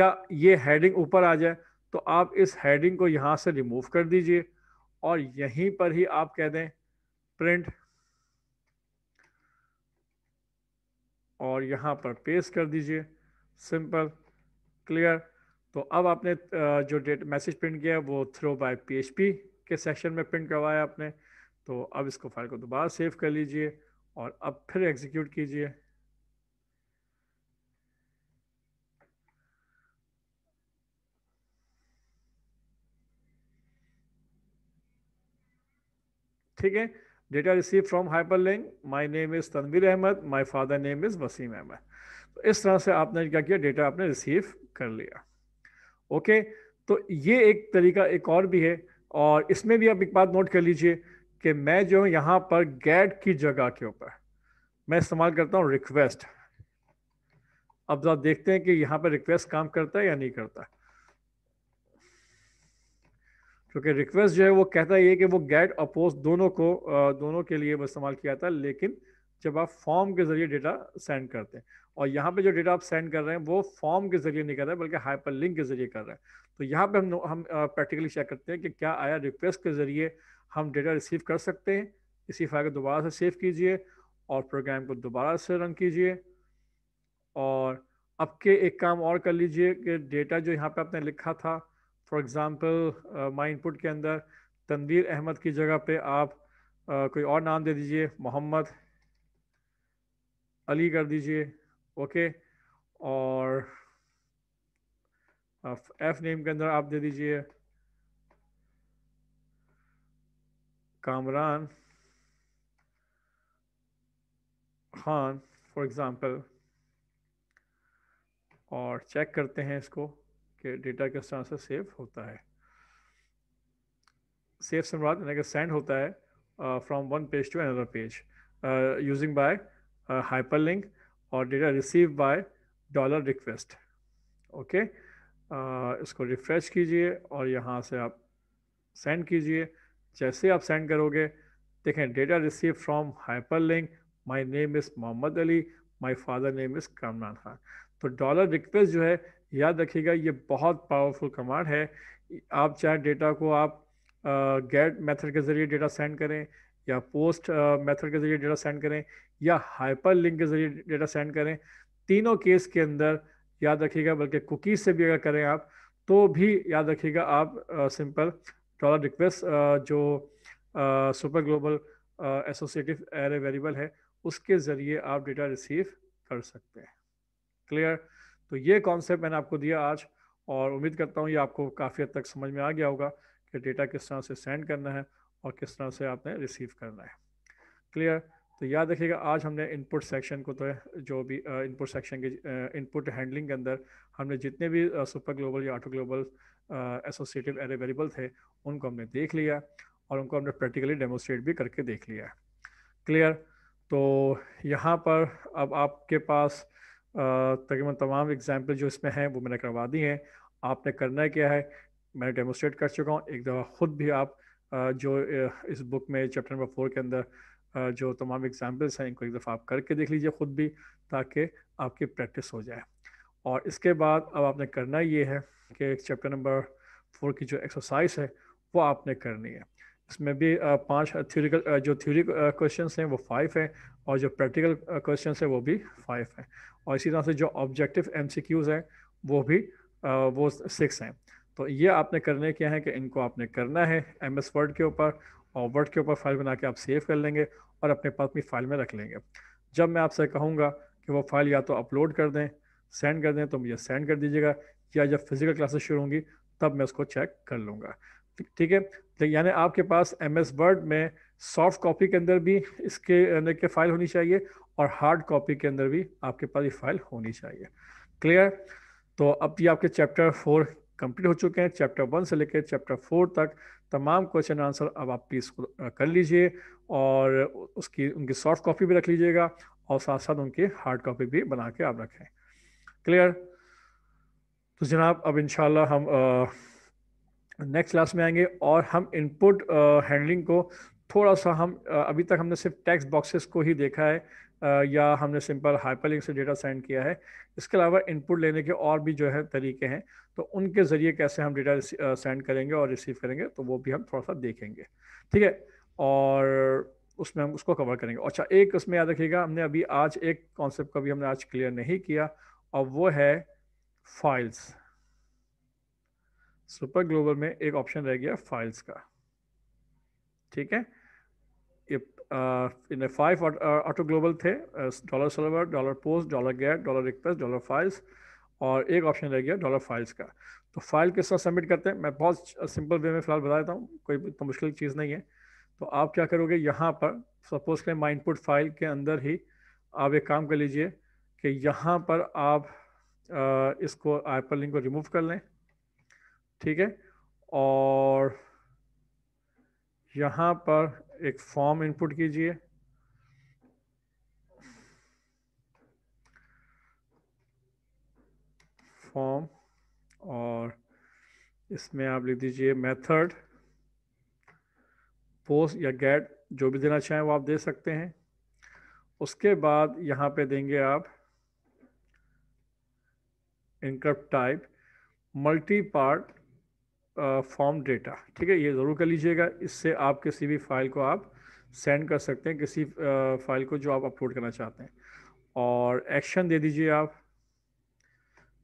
या ये हेडिंग ऊपर आ जाए तो आप इस हेडिंग को यहाँ से रिमूव कर दीजिए और यहीं पर ही आप कह दें प्रिंट और यहाँ पर पेस्ट कर दीजिए सिंपल क्लियर तो अब आपने जो डेट मैसेज प्रिंट किया वो थ्रो बाय पी के सेक्शन में प्रिंट करवाया आपने तो अब इसको फाइल को दोबारा सेव कर लीजिए और अब फिर एग्जीक्यूट कीजिए ठीक है receive from from hyperlink my name is Tanveer Ahmed my father name is Wasim Ahmed तो इस तरह से आपने क्या किया डेटा आपने रिसीव कर लिया ओके तो ये एक तरीका एक और भी है और इसमें भी आप एक बात नोट कर लीजिए कि मैं जो यहाँ पर गेट की जगह के ऊपर मैं इस्तेमाल करता हूँ रिक्वेस्ट अब जरा देखते हैं कि यहाँ पर रिक्वेस्ट काम करता है या नहीं करता है क्योंकि रिक्वेस्ट जो है वो कहता ही है कि वो गेट पोस्ट दोनों को दोनों के लिए इस्तेमाल किया था लेकिन जब आप फॉर्म के जरिए डेटा सेंड करते हैं और यहाँ पे जो डेटा आप सेंड कर रहे हैं वो फॉर्म के जरिए नहीं कर रहे बल्कि हाइपर लिंक के जरिए कर रहे हैं तो यहाँ पे हम हम प्रैक्टिकली चेक करते हैं कि क्या आया रिक्वेस्ट के जरिए हम डेटा रिसीव कर सकते हैं इसी फाइल को दोबारा से सेव कीजिए और प्रोग्राम को दोबारा से रन कीजिए और अब के एक काम और कर लीजिए कि डेटा जो यहाँ पे आपने लिखा था फॉर एग्ज़ाम्पल माई इनपुट के अंदर तनवीर अहमद की जगह पे आप uh, कोई और नाम दे दीजिए मोहम्मद अली कर दीजिए ओके और एफ uh, नेम के अंदर आप दे दीजिए कामरान खान फॉर एग्ज़ाम्पल और चेक करते हैं इसको कि डेटा किस तरह से सेव होता है सेव संवाद यानी कि सेंड होता है from one page to another page using by hyperlink और data receive by dollar request okay इसको रिफ्रेश कीजिए और यहाँ से आप सेंड कीजिए जैसे आप सेंड करोगे देखें data receive from hyperlink my name is Mohammad Ali my father name is Kamran Khan तो डॉलर रिक्वेस्ट जो है याद रखिएगा ये बहुत पावरफुल कमांड है आप चाहे डेटा को आप गेट मेथड के ज़रिए डेटा सेंड करें या पोस्ट मेथड के ज़रिए डेटा सेंड करें या हाइपर लिंक के ज़रिए डेटा सेंड करें तीनों केस के अंदर याद रखिएगा बल्कि कुकीज़ से भी अगर करें आप तो भी याद रखिएगा आप सिंपल डॉलर रिक्वेस्ट जो super global associative array variable है उसके ज़रिए आप डेटा रिसीव कर सकते हैं क्लियर तो ये कॉन्सेप्ट मैंने आपको दिया आज और उम्मीद करता हूँ ये आपको काफ़ी हद तक समझ में आ गया होगा कि डेटा किस तरह से सेंड करना है और किस तरह से आपने रिसीव करना है क्लियर तो याद रखिएगा आज हमने इनपुट सेक्शन को तो जो भी इनपुट सेक्शन के इनपुट हैंडलिंग के अंदर हमने जितने भी सुपर ग्लोबल या auto global associative array variable थे उनको हमने देख लिया और उनको हमने प्रैक्टिकली डेमोस्ट्रेट भी करके देख लिया क्लियर तो यहाँ पर अब आपके पास तकरीबन तमाम एग्जाम्पल जो इसमें हैं वो मैंने करवा दी हैं आपने करना क्या है मैं डेमोस्ट्रेट कर चुका हूँ एक दफ़ा ख़ुद भी आप जो इस बुक में चैप्टर नंबर फोर के अंदर जो तमाम एग्जाम्पल्स हैं इनको एक दफ़ा आप करके देख लीजिए ख़ुद भी ताकि आपकी प्रैक्टिस हो जाए और इसके बाद अब आपने करना ये है कि चैप्टर नंबर फोर की जो एक्सरसाइज है वो आपने करनी है इसमें भी पांच थ्योरिकल जो थ्योरी क्वेश्चन हैं वो फाइव हैं और जो प्रैक्टिकल क्वेश्चन हैं वो भी फाइव हैं और इसी तरह से जो ऑब्जेक्टिव एम हैं वो भी वो सिक्स हैं तो ये आपने करने क्या है कि इनको आपने करना है एम एस वर्ड के ऊपर और वर्ड के ऊपर फाइल बना के आप सेव कर लेंगे और अपने पास अपनी फाइल में रख लेंगे जब मैं आपसे कहूँगा कि वो फाइल या तो अपलोड कर दें सेंड कर दें तो मुझे सेंड कर दीजिएगा या जब फिज़िकल क्लासेस शुरू होंगी तब मैं उसको चेक कर लूँगा ठीक है तो यानी आपके पास एम एस वर्ड में सॉफ्ट कॉपी के अंदर भी इसके यानी कि फाइल होनी चाहिए और हार्ड कॉपी के अंदर भी आपके पास ये फाइल होनी चाहिए क्लियर तो अब ये आपके चैप्टर फोर कंप्लीट हो चुके हैं चैप्टर वन से लेकर चैप्टर फोर तक तमाम क्वेश्चन आंसर अब आप प्लीज कर लीजिए और उसकी उनकी सॉफ्ट कॉपी भी रख लीजिएगा और साथ साथ उनकी हार्ड कॉपी भी बना के आप रखें क्लियर तो जनाब अब इनशाला हम आ, नेक्स्ट क्लास में आएंगे और हम इनपुट हैंडलिंग uh, को थोड़ा सा हम uh, अभी तक हमने सिर्फ टेक्स्ट बॉक्सेस को ही देखा है uh, या हमने सिंपल हाइपरलिंक से डेटा सेंड किया है इसके अलावा इनपुट लेने के और भी जो है तरीके हैं तो उनके ज़रिए कैसे हम डेटा सेंड करेंगे और रिसीव करेंगे तो वो भी हम थोड़ा सा देखेंगे ठीक है और उसमें हम उसको कवर करेंगे अच्छा एक उसमें याद रखिएगा हमने अभी आज एक कॉन्सेप्ट का भी हमने आज क्लियर नहीं किया और वो है फाइल्स सुपर ग्लोबल में एक ऑप्शन रह गया फाइल्स का ठीक है इन फाइव ऑटो ग्लोबल थे dollar server dollar post dollar get dollar request dollar files और एक ऑप्शन रह गया डॉलर फाइल्स का तो फाइल किस तरह सबमिट करते हैं मैं बहुत सिंपल वे में फिलहाल बता देता हूँ कोई तो मुश्किल चीज़ नहीं है तो आप क्या करोगे यहाँ पर सपोज करें माई इनपुट फाइल के अंदर ही आप एक काम कर लीजिए कि यहाँ पर आप इसको आईपर लिंक को रिमूव कर लें ठीक है और यहाँ पर एक फॉर्म इनपुट कीजिए फॉर्म और इसमें आप लिख दीजिए मेथड पोस्ट या गेट जो भी देना चाहें वो आप दे सकते हैं उसके बाद यहाँ पे देंगे आप income type multipart form data ठीक है ये ज़रूर कर लीजिएगा इससे आप किसी भी फाइल को आप सेंड कर सकते हैं किसी फाइल को जो आप अपलोड करना चाहते हैं और एक्शन दे दीजिए आप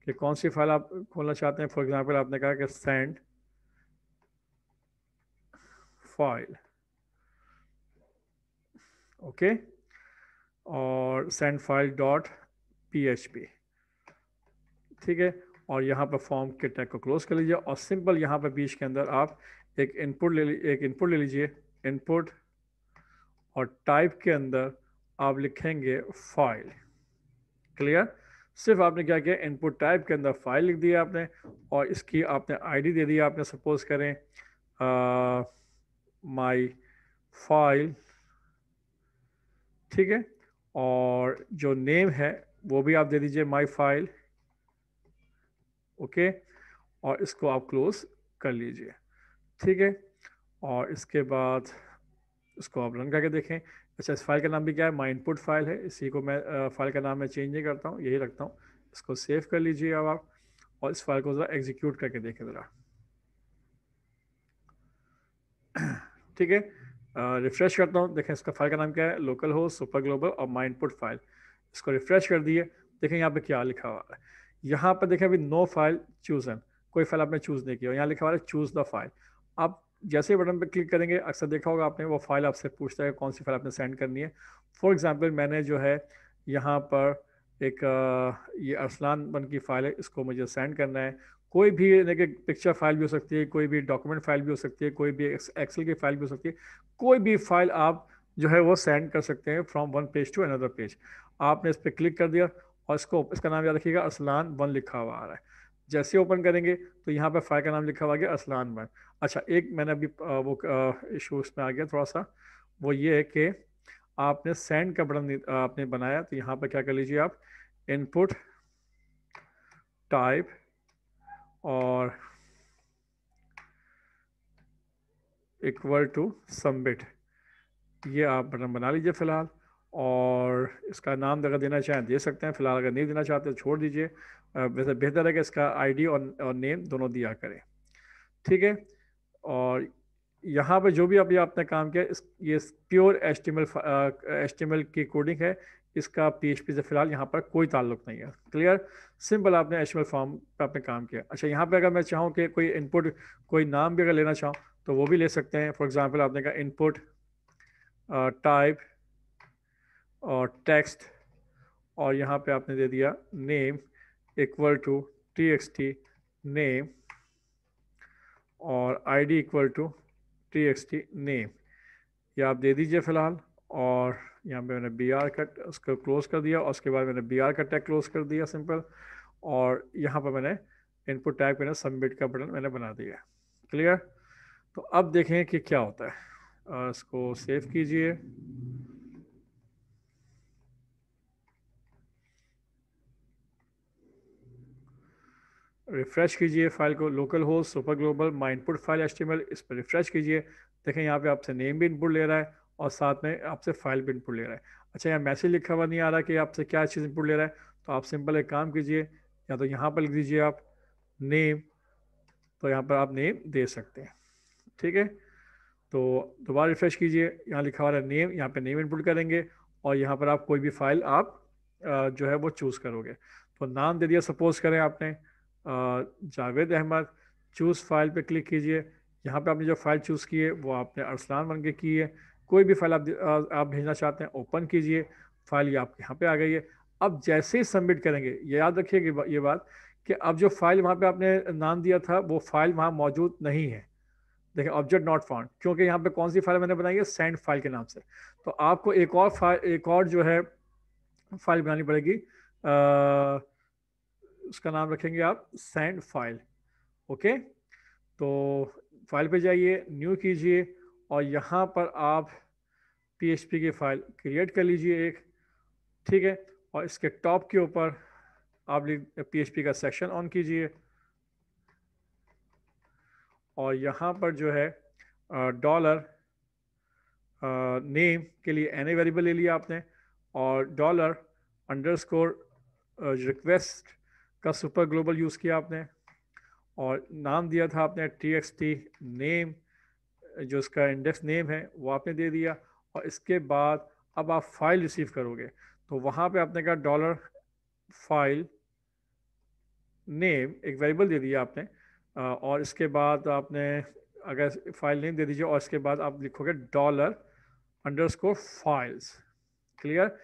कि कौन सी फाइल आप खोलना चाहते हैं फॉर एग्जांपल आपने कहा कि सेंड फाइल ओके और सेंड फाइल डॉट पी ठीक है और यहाँ पर फॉर्म के टैग को क्लोज कर लीजिए और सिंपल यहाँ पर बीच के अंदर आप एक इनपुट ले एक इनपुट ले लीजिए इनपुट और टाइप के अंदर आप लिखेंगे फाइल क्लियर सिर्फ आपने क्या किया इनपुट टाइप के अंदर फाइल लिख दिया आपने और इसकी आपने आईडी दे दी आपने सपोज करें माय फाइल ठीक है और जो नेम है वो भी आप दे दीजिए माय फाइल ओके और इसको आप क्लोज कर लीजिए ठीक है और इसके बाद इसको आप रन करके देखें अच्छा इस फाइल का नाम भी क्या है माई इनपुट फाइल है इसी को मैं फाइल का नाम मैं चेंज नहीं करता हूँ यही रखता हूँ इसको सेव कर लीजिए अब आप और इस फाइल को ज़रा एग्जीक्यूट करके देखें ज़रा ठीक है रिफ्रेश करता हूँ देखें इसका फाइल का नाम क्या है लोकल हो सुपर ग्लोबल और माई इनपुट फाइल इसको रिफ्रेश कर दिए देखें यहाँ पे क्या लिखा हुआ है यहाँ पर देखें अभी नो फाइल चूजन कोई फाइल आपने चूज़ नहीं किया यहाँ लिखा हुआ है चूज़ द फाइल आप जैसे ही बटन पर क्लिक करेंगे अक्सर देखा होगा आपने वो फाइल आपसे पूछता है कौन सी फाइल आपने सेंड करनी है फॉर एग्ज़ाम्पल मैंने जो है यहाँ पर एक ये अरसलान बन की फ़ाइल है इसको मुझे सेंड करना है कोई भी कि पिक्चर फाइल भी हो सकती है कोई भी डॉक्यूमेंट फाइल भी हो सकती है कोई भी एक्सेल की फाइल भी हो सकती है कोई भी फाइल आप जो है वो सेंड कर सकते हैं from one page to another page आपने इस पर क्लिक कर दिया और इसको इसका नाम याद रखिएगा असलान वन लिखा हुआ आ रहा है जैसे ओपन करेंगे तो यहाँ पर फाइल का नाम लिखा हुआ गया असलान वन अच्छा एक मैंने अभी वो इशू में आ गया थोड़ा सा वो ये है कि आपने सेंड का बटन आपने बनाया तो यहाँ पर क्या कर लीजिए आप इनपुट टाइप और इक्वल टू सबमिट ये आप बटन बना लीजिए फ़िलहाल और इसका नाम अगर देना चाहें तो दे सकते हैं फिलहाल अगर नहीं देना चाहते तो छोड़ दीजिए वैसे बेहतर है कि इसका आईडी और और नेम दोनों दिया करें ठीक है और यहाँ पर जो भी अभी आपने काम किया इस ये प्योर एच टी की कोडिंग है इसका पी से फिलहाल यहाँ पर कोई ताल्लुक नहीं है क्लियर सिंपल आपने एच फॉर्म पर आपने काम किया अच्छा यहाँ पर अगर मैं चाहूँ कि कोई इनपुट कोई नाम भी अगर लेना चाहूँ तो वो भी ले सकते हैं फॉर एग्ज़ाम्पल आपने कहा इनपुट टाइप और टेक्स्ट और यहाँ पे आपने दे दिया name equal to T X T name और I D equal to T X T name ये आप दे दीजिए फ़िलहाल और यहाँ पे मैंने बी आर का उसको क्लोज़ कर दिया और उसके बाद मैंने बी आर का टैग क्लोज़ कर दिया सिंपल और यहाँ पर मैंने इनपुट टैग मैंने सबमिट का बटन मैंने बना दिया क्लियर तो अब देखें कि क्या होता है इसको सेव कीजिए रिफ्रेश कीजिए फाइल को local host super global my input file H इस पर रिफ्रेश कीजिए देखें यहाँ पे आपसे नेम भी इनपुट ले रहा है और साथ में आपसे फाइल भी इनपुट ले रहा है अच्छा यहाँ मैसेज लिखा हुआ नहीं आ रहा कि आपसे क्या चीज़ इनपुट ले रहा है तो आप सिंपल एक काम कीजिए या तो यहाँ पर लिख दीजिए आप नेम तो यहाँ पर आप नेम दे सकते हैं ठीक है तो दोबारा रिफ्रेश कीजिए यहाँ लिखा हुआ है नेम यहाँ पर नेम इनपुट करेंगे और यहाँ पर आप कोई भी फाइल आप जो है वो चूज़ करोगे तो नाम दे दिया सपोज करें आपने जावेद अहमद चूज़ फाइल पे क्लिक कीजिए यहाँ पे आपने जो फाइल चूज़ की है वो आपने अरसलान बन के की है कोई भी फाइल आप आप भेजना चाहते हैं ओपन कीजिए फाइल ये आप यहाँ पे आ गई है अब जैसे ही सबमिट करेंगे ये याद रखिए ये बात कि अब जो फाइल वहाँ पे आपने नाम दिया था वो फाइल वहाँ मौजूद नहीं है देखिए ऑब्जेक्ट नॉट फाउंड क्योंकि यहाँ पे कौन सी फाइल मैंने बनाई है सेंड फाइल के नाम से तो आपको एक और फाइल एक और जो है फाइल बनानी पड़ेगी आ, उसका नाम रखेंगे आप सेंड फाइल ओके तो फाइल पे जाइए न्यू कीजिए और यहाँ पर आप पीएचपी की फाइल क्रिएट कर लीजिए एक ठीक है और इसके टॉप के ऊपर आप पीएचपी का सेक्शन ऑन कीजिए और यहाँ पर जो है डॉलर नेम के लिए एन वेरिएबल ले लिया आपने और डॉलर अंडरस्कोर रिक्वेस्ट का सुपर ग्लोबल यूज़ किया आपने और नाम दिया था आपने टी एक्स टी नेम जो इसका इंडेक्स नेम है वो आपने दे दिया और इसके बाद अब आप फाइल रिसीव करोगे तो वहाँ पे आपने कहा डॉलर फाइल नेम एक वेरिएबल दे दिया आपने और इसके बाद आपने अगर फाइल नेम दे दीजिए और इसके बाद आप लिखोगे डॉलर अंडरस्कोर फाइल्स क्लियर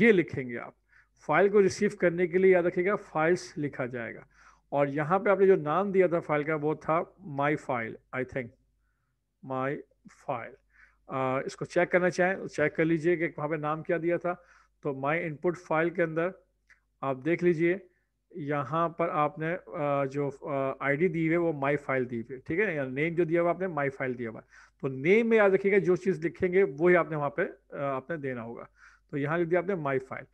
ये लिखेंगे आप फाइल को रिसीव करने के लिए याद रखिएगा फाइल्स लिखा जाएगा और यहाँ पे आपने जो नाम दिया था फाइल का वो था my file I think my file इसको चेक करना चाहें तो चेक कर लीजिए कि वहाँ पे नाम क्या दिया था तो माई इनपुट फाइल के अंदर आप देख लीजिए यहाँ पर आपने uh, जो आईडी uh, दी हुई है वो माई फाइल दी हुई है ठीक है ना नेम जो दिया हुआ आपने माई फाइल दिया हुआ तो नेम में याद रखिएगा जो चीज़ लिखेंगे वही आपने वहाँ पर uh, आपने देना होगा तो यहाँ लिख दिया आपने माई फाइल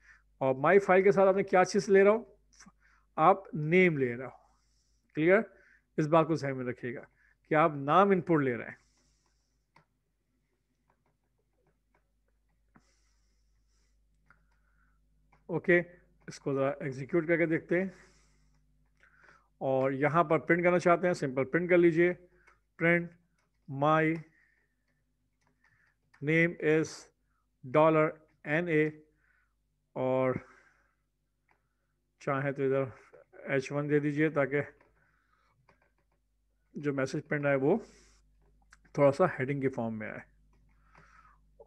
और माई फाइल के साथ आपने क्या चीज ले रहा हो आप नेम ले रहा हो क्लियर इस बात को ध्यान में रखिएगा कि आप नाम इनपुट ले रहे हैं ओके इसको ज़रा एग्जीक्यूट करके देखते हैं और यहां पर प्रिंट करना चाहते हैं सिंपल प्रिंट कर लीजिए print my name is dollar N A और चाहे तो इधर एच वन दे दीजिए ताकि जो मैसेज पेंड आए वो थोड़ा सा हेडिंग के फॉर्म में आए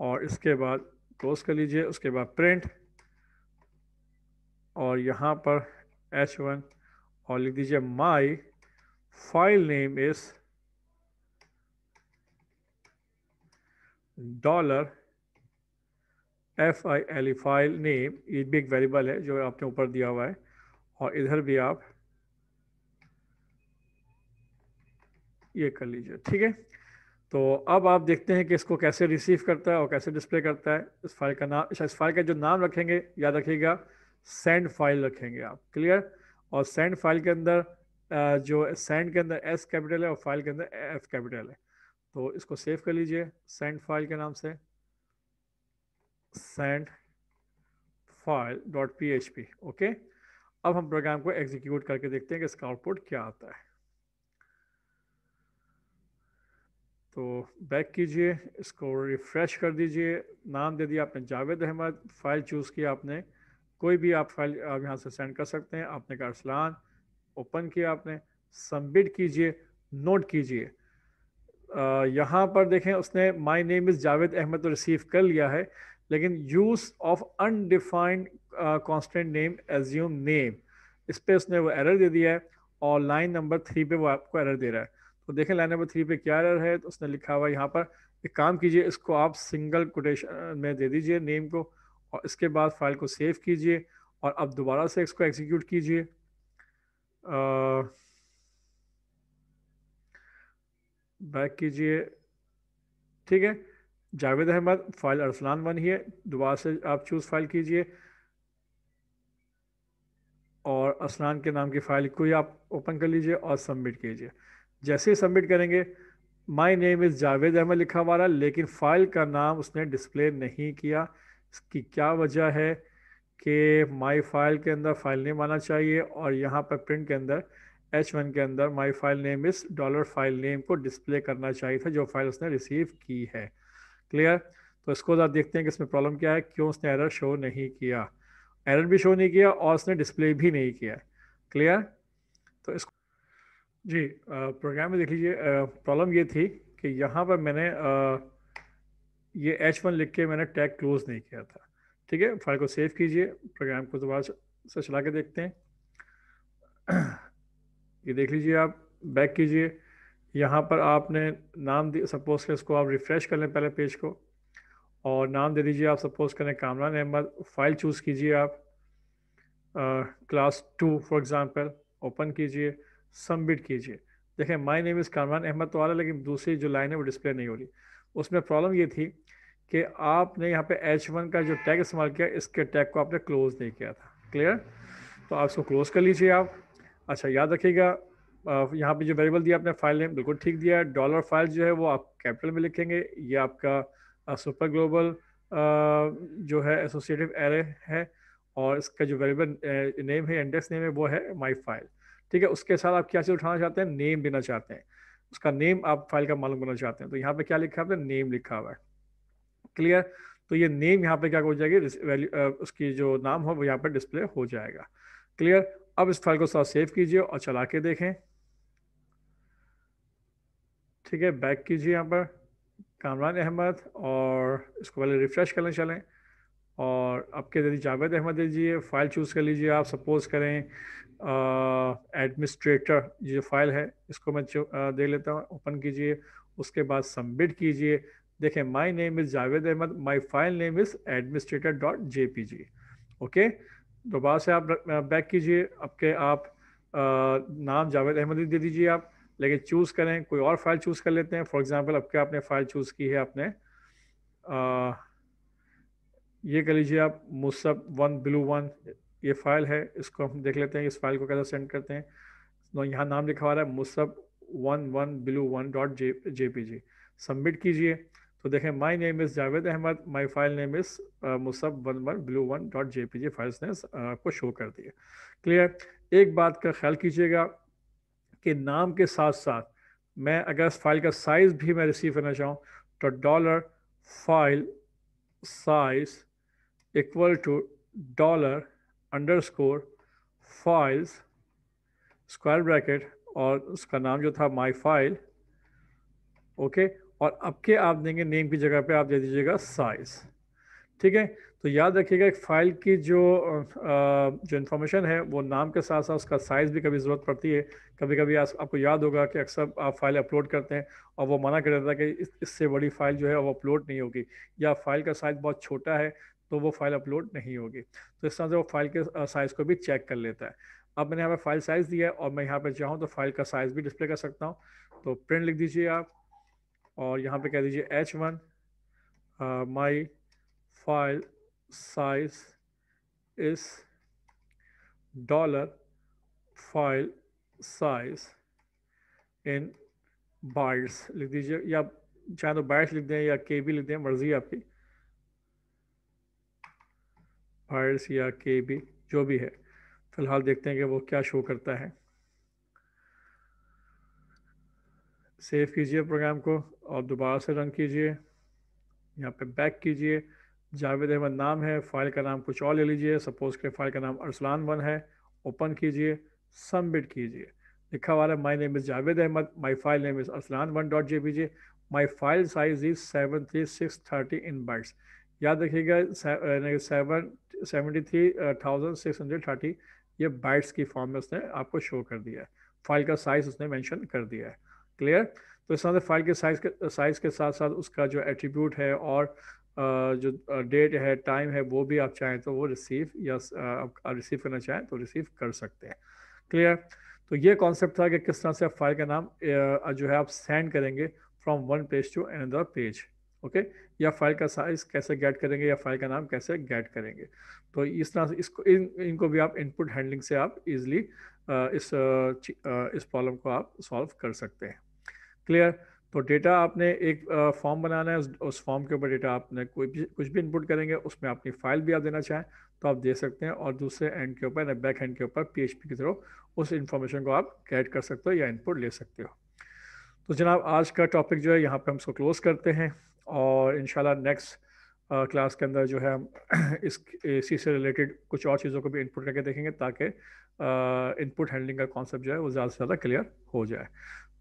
और इसके बाद क्लोज कर लीजिए उसके बाद प्रिंट और यहाँ पर एच वन और लिख दीजिए my file name is dollar F I L E file name ये भी एक वेरिएबल है जो आपने ऊपर दिया हुआ है और इधर भी आप ये कर लीजिए ठीक है तो अब आप देखते हैं कि इसको कैसे रिसीव करता है और कैसे डिस्प्ले करता है इस फाइल का नाम अच्छा, इस फाइल का जो नाम रखेंगे याद रखिएगा सेंड फाइल रखेंगे आप क्लियर और सेंड फाइल के अंदर जो सेंड के अंदर एस कैपिटल है और फाइल के अंदर एफ कैपिटल है तो इसको सेव कर लीजिए सेंड फाइल के नाम से send file dot P okay अब हम प्रोग्राम को एग्जीक्यूट करके देखते हैं कि इसका आउटपुट क्या आता है तो बैक कीजिए इसको रिफ्रेश कर दीजिए नाम दे दिया आपने जावेद अहमद फाइल चूज़ किया आपने कोई भी आप फाइल आप यहाँ से सेंड कर सकते हैं आपने कहा अरसलान ओपन किया आपने सबमिट कीजिए नोट कीजिए यहाँ पर देखें उसने my name is Javed Ahmad receive कर लिया है लेकिन use of undefined constant name assume name इस पर उसने वो एरर दे दिया है और लाइन नंबर थ्री पे वो आपको एरर दे रहा है तो देखें लाइन नंबर थ्री पे क्या एरर है तो उसने लिखा हुआ यहाँ पर एक काम कीजिए इसको आप सिंगल कोटेशन uh, में दे दीजिए नेम को और इसके बाद फाइल को सेव कीजिए और अब दोबारा से इसको एग्जीक्यूट कीजिए बैक uh, कीजिए ठीक है जावेद अहमद फाइल अरसलान वन ही है दोबारा से आप चूज़ फाइल कीजिए और असलान के नाम की फाइल ही आप ओपन कर लीजिए और सबमिट कीजिए जैसे ही सबमिट करेंगे my name is Javed Ahmad लिखा हुआ रहा लेकिन फाइल का नाम उसने डिस्प्ले नहीं किया इसकी क्या वजह है कि माई फाइल के अंदर फाइल नेम आना चाहिए और यहाँ पर प्रिंट के अंदर एच वन के अंदर my file name is dollar file name को डिस्प्ले करना चाहिए था जो फाइल उसने रिसीव की है क्लियर तो इसको तो आप देखते हैं कि इसमें प्रॉब्लम क्या है क्यों उसने एरर शो नहीं किया एरर भी शो नहीं किया और उसने डिस्प्ले भी नहीं किया क्लियर तो इसको जी प्रोग्राम में देख लीजिए प्रॉब्लम ये थी कि यहाँ पर मैंने ये एच वन लिख के मैंने टैग क्लोज नहीं किया था ठीक है फाइल को सेव कीजिए प्रोग्राम को दोबारा से चला के देखते हैं ये देख लीजिए आप बैक कीजिए यहाँ पर आपने नाम सपोज़ कर इसको आप रिफ़्रेश कर लें पहले पेज को और नाम दे दीजिए आप सपोज़ करें कामरान अहमद फ़ाइल चूज़ कीजिए आप class two for example open कीजिए सबमिट कीजिए देखें my name is Kamran Ahmad तो आ रहा है लेकिन दूसरी जो लाइन है वो डिस्प्ले नहीं हो रही उसमें प्रॉब्लम ये थी कि आपने यहाँ पे एच वन का जो टैग इस्तेमाल किया इसके टैग को आपने क्लोज़ नहीं किया था क्लियर तो आप इसको क्लोज़ कर लीजिए आप अच्छा याद रखिएगा यहाँ पे जो वेरिएबल दिया आपने फाइल नेम बिल्कुल ठीक दिया है डॉलर फाइल जो है वो आप कैपिटल में लिखेंगे ये आपका सुपर ग्लोबल जो है एसोसिएटिव एरे है और इसका जो वेरिएबल नेम है इंडेक्स नेम है वो है माई फाइल ठीक है उसके साथ आप क्या चीज़ उठाना चाहते हैं नेम देना चाहते हैं उसका नेम आप फाइल का मालूम करना चाहते हैं तो यहाँ पे क्या लिखा है नेम लिखा हुआ है क्लियर तो ये नेम यहाँ पे क्या हो जाएगी वैल्यू उसकी जो नाम हो वो यहाँ पर डिस्प्ले हो जाएगा क्लियर अब इस फाइल को साथ सेव कीजिए और चला के देखें ठीक है बैक कीजिए यहाँ पर कामरान अहमद और इसको पहले रिफ़्रेश लें चलें और आपके यदि जावेद अहमद दीजिए फ़ाइल चूज़ कर लीजिए आप सपोज़ करें एडमिनिस्ट्रेटर ये फाइल है इसको मैं आ, दे लेता हूँ ओपन कीजिए उसके बाद सबमिट कीजिए देखें my name is Javed Ahmad my file name is administrator dot J P G okay दोबारा से आप बैक कीजिए आपके आप आ, नाम जावेद अहमद दे दीजिए आप लेकिन चूज़ करें कोई और फाइल चूज़ कर लेते हैं फॉर एग्जाम्पल अब क्या आपने फाइल चूज़ की है आपने आ, ये कर लीजिए आप मुसब वन ब्लू वन ये फाइल है इसको हम देख लेते हैं इस फाइल को कैसे सेंड करते हैं तो यहाँ नाम लिखा हुआ है Musab one one blue one dot J J P G submit कीजिए तो देखें my name is Javed Ahmad my file name is Musab one one blue one dot J P G files ने आपको शो कर दिया क्लियर एक बात का ख्याल कीजिएगा के नाम के साथ साथ मैं अगर फाइल का साइज़ भी मैं रिसीव करना चाहूँ तो dollar file size equal to dollar underscore files square bracket और उसका नाम जो था माई फाइल ओके और अब के आप देंगे नेम की जगह पे आप दे दीजिएगा साइज़ ठीक है तो याद रखिएगा एक फाइल की जो जो इन्फॉर्मेशन है वो नाम के साथ साथ उसका साइज़ भी कभी ज़रूरत पड़ती है कभी कभी आप, आपको याद होगा कि अक्सर आप फाइल अपलोड करते हैं और वो मना कर देता है कि इस, इससे बड़ी फाइल जो है वो अपलोड नहीं होगी या फाइल का साइज़ बहुत छोटा है तो वो फाइल अपलोड नहीं होगी तो इस तरह से वो फाइल के साइज़ को भी चेक कर लेता है अब मैंने यहाँ पर फाइल साइज़ दिया है और मैं यहाँ पर चाहूँ तो फाइल का साइज़ भी डिस्प्ले कर सकता हूँ तो प्रिंट लिख दीजिए आप और यहाँ पर कह दीजिए H one my file size is dollar file size in bytes लिख दीजिए या चाहे तो बाइट्स लिख दें या के बी लिख दें मर्जी आपकी बाइट्स या के बी जो भी है फिलहाल देखते हैं कि वो क्या शो करता है सेव कीजिए प्रोग्राम को और दोबारा से रन कीजिए यहाँ पे बैक कीजिए जावेद अहमद नाम है फाइल का नाम कुछ और ले लीजिए सपोज के फाइल का नाम अरसलान वन है ओपन कीजिए सबमिट कीजिए लिखा हुआ है my name is Javed Ahmad my file name is Arsalan one dot J P G my file size is seven three six thirty in bytes याद रखिएगा seven seventy three thousand six hundred thirty ये bytes की form में उसने आपको show कर दिया है फाइल का साइज़ उसने मैंशन कर दिया है क्लियर तो इस तरह से फाइल के साइज़ के साइज़ के साथ साथ उसका जो एट्रीब्यूट है और जो डेट है टाइम है वो भी आप चाहें तो वो रिसीव या आप रिसीव करना चाहें तो रिसीव कर सकते हैं क्लियर तो ये कॉन्सेप्ट था कि किस तरह से आप फाइल का नाम जो है आप सेंड करेंगे from one page to another page okay या फाइल का साइज कैसे गेट करेंगे या फाइल का नाम कैसे गेट करेंगे तो इस तरह से इसको इन इनको भी आप इनपुट हैंडलिंग से आप इजली इस इस प्रॉब्लम को आप सॉल्व कर सकते हैं क्लियर तो डेटा आपने एक फॉर्म बनाना है उस, फॉर्म के ऊपर डेटा आपने कोई भी कुछ भी इनपुट करेंगे उसमें अपनी फाइल भी आप देना चाहें तो आप दे सकते हैं और दूसरे एंड के ऊपर बैक एंड के ऊपर पी के थ्रू उस इन्फॉर्मेशन को आप कैड कर सकते हो या इनपुट ले सकते हो तो जनाब आज का टॉपिक जो है यहाँ पर हम इसको क्लोज़ करते हैं और इन नेक्स्ट क्लास के अंदर जो है हम इस इसी से रिलेटेड कुछ और चीज़ों को भी इनपुट करके देखेंगे ताकि इनपुट हैंडलिंग का कॉन्सेप्ट जो है वो ज़्यादा से ज़्यादा क्लियर हो जाए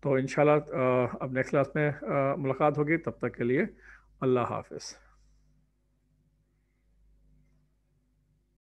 तो इन अब नेक्स्ट क्लास में मुलाकात होगी तब तक के लिए अल्लाह हाफिज़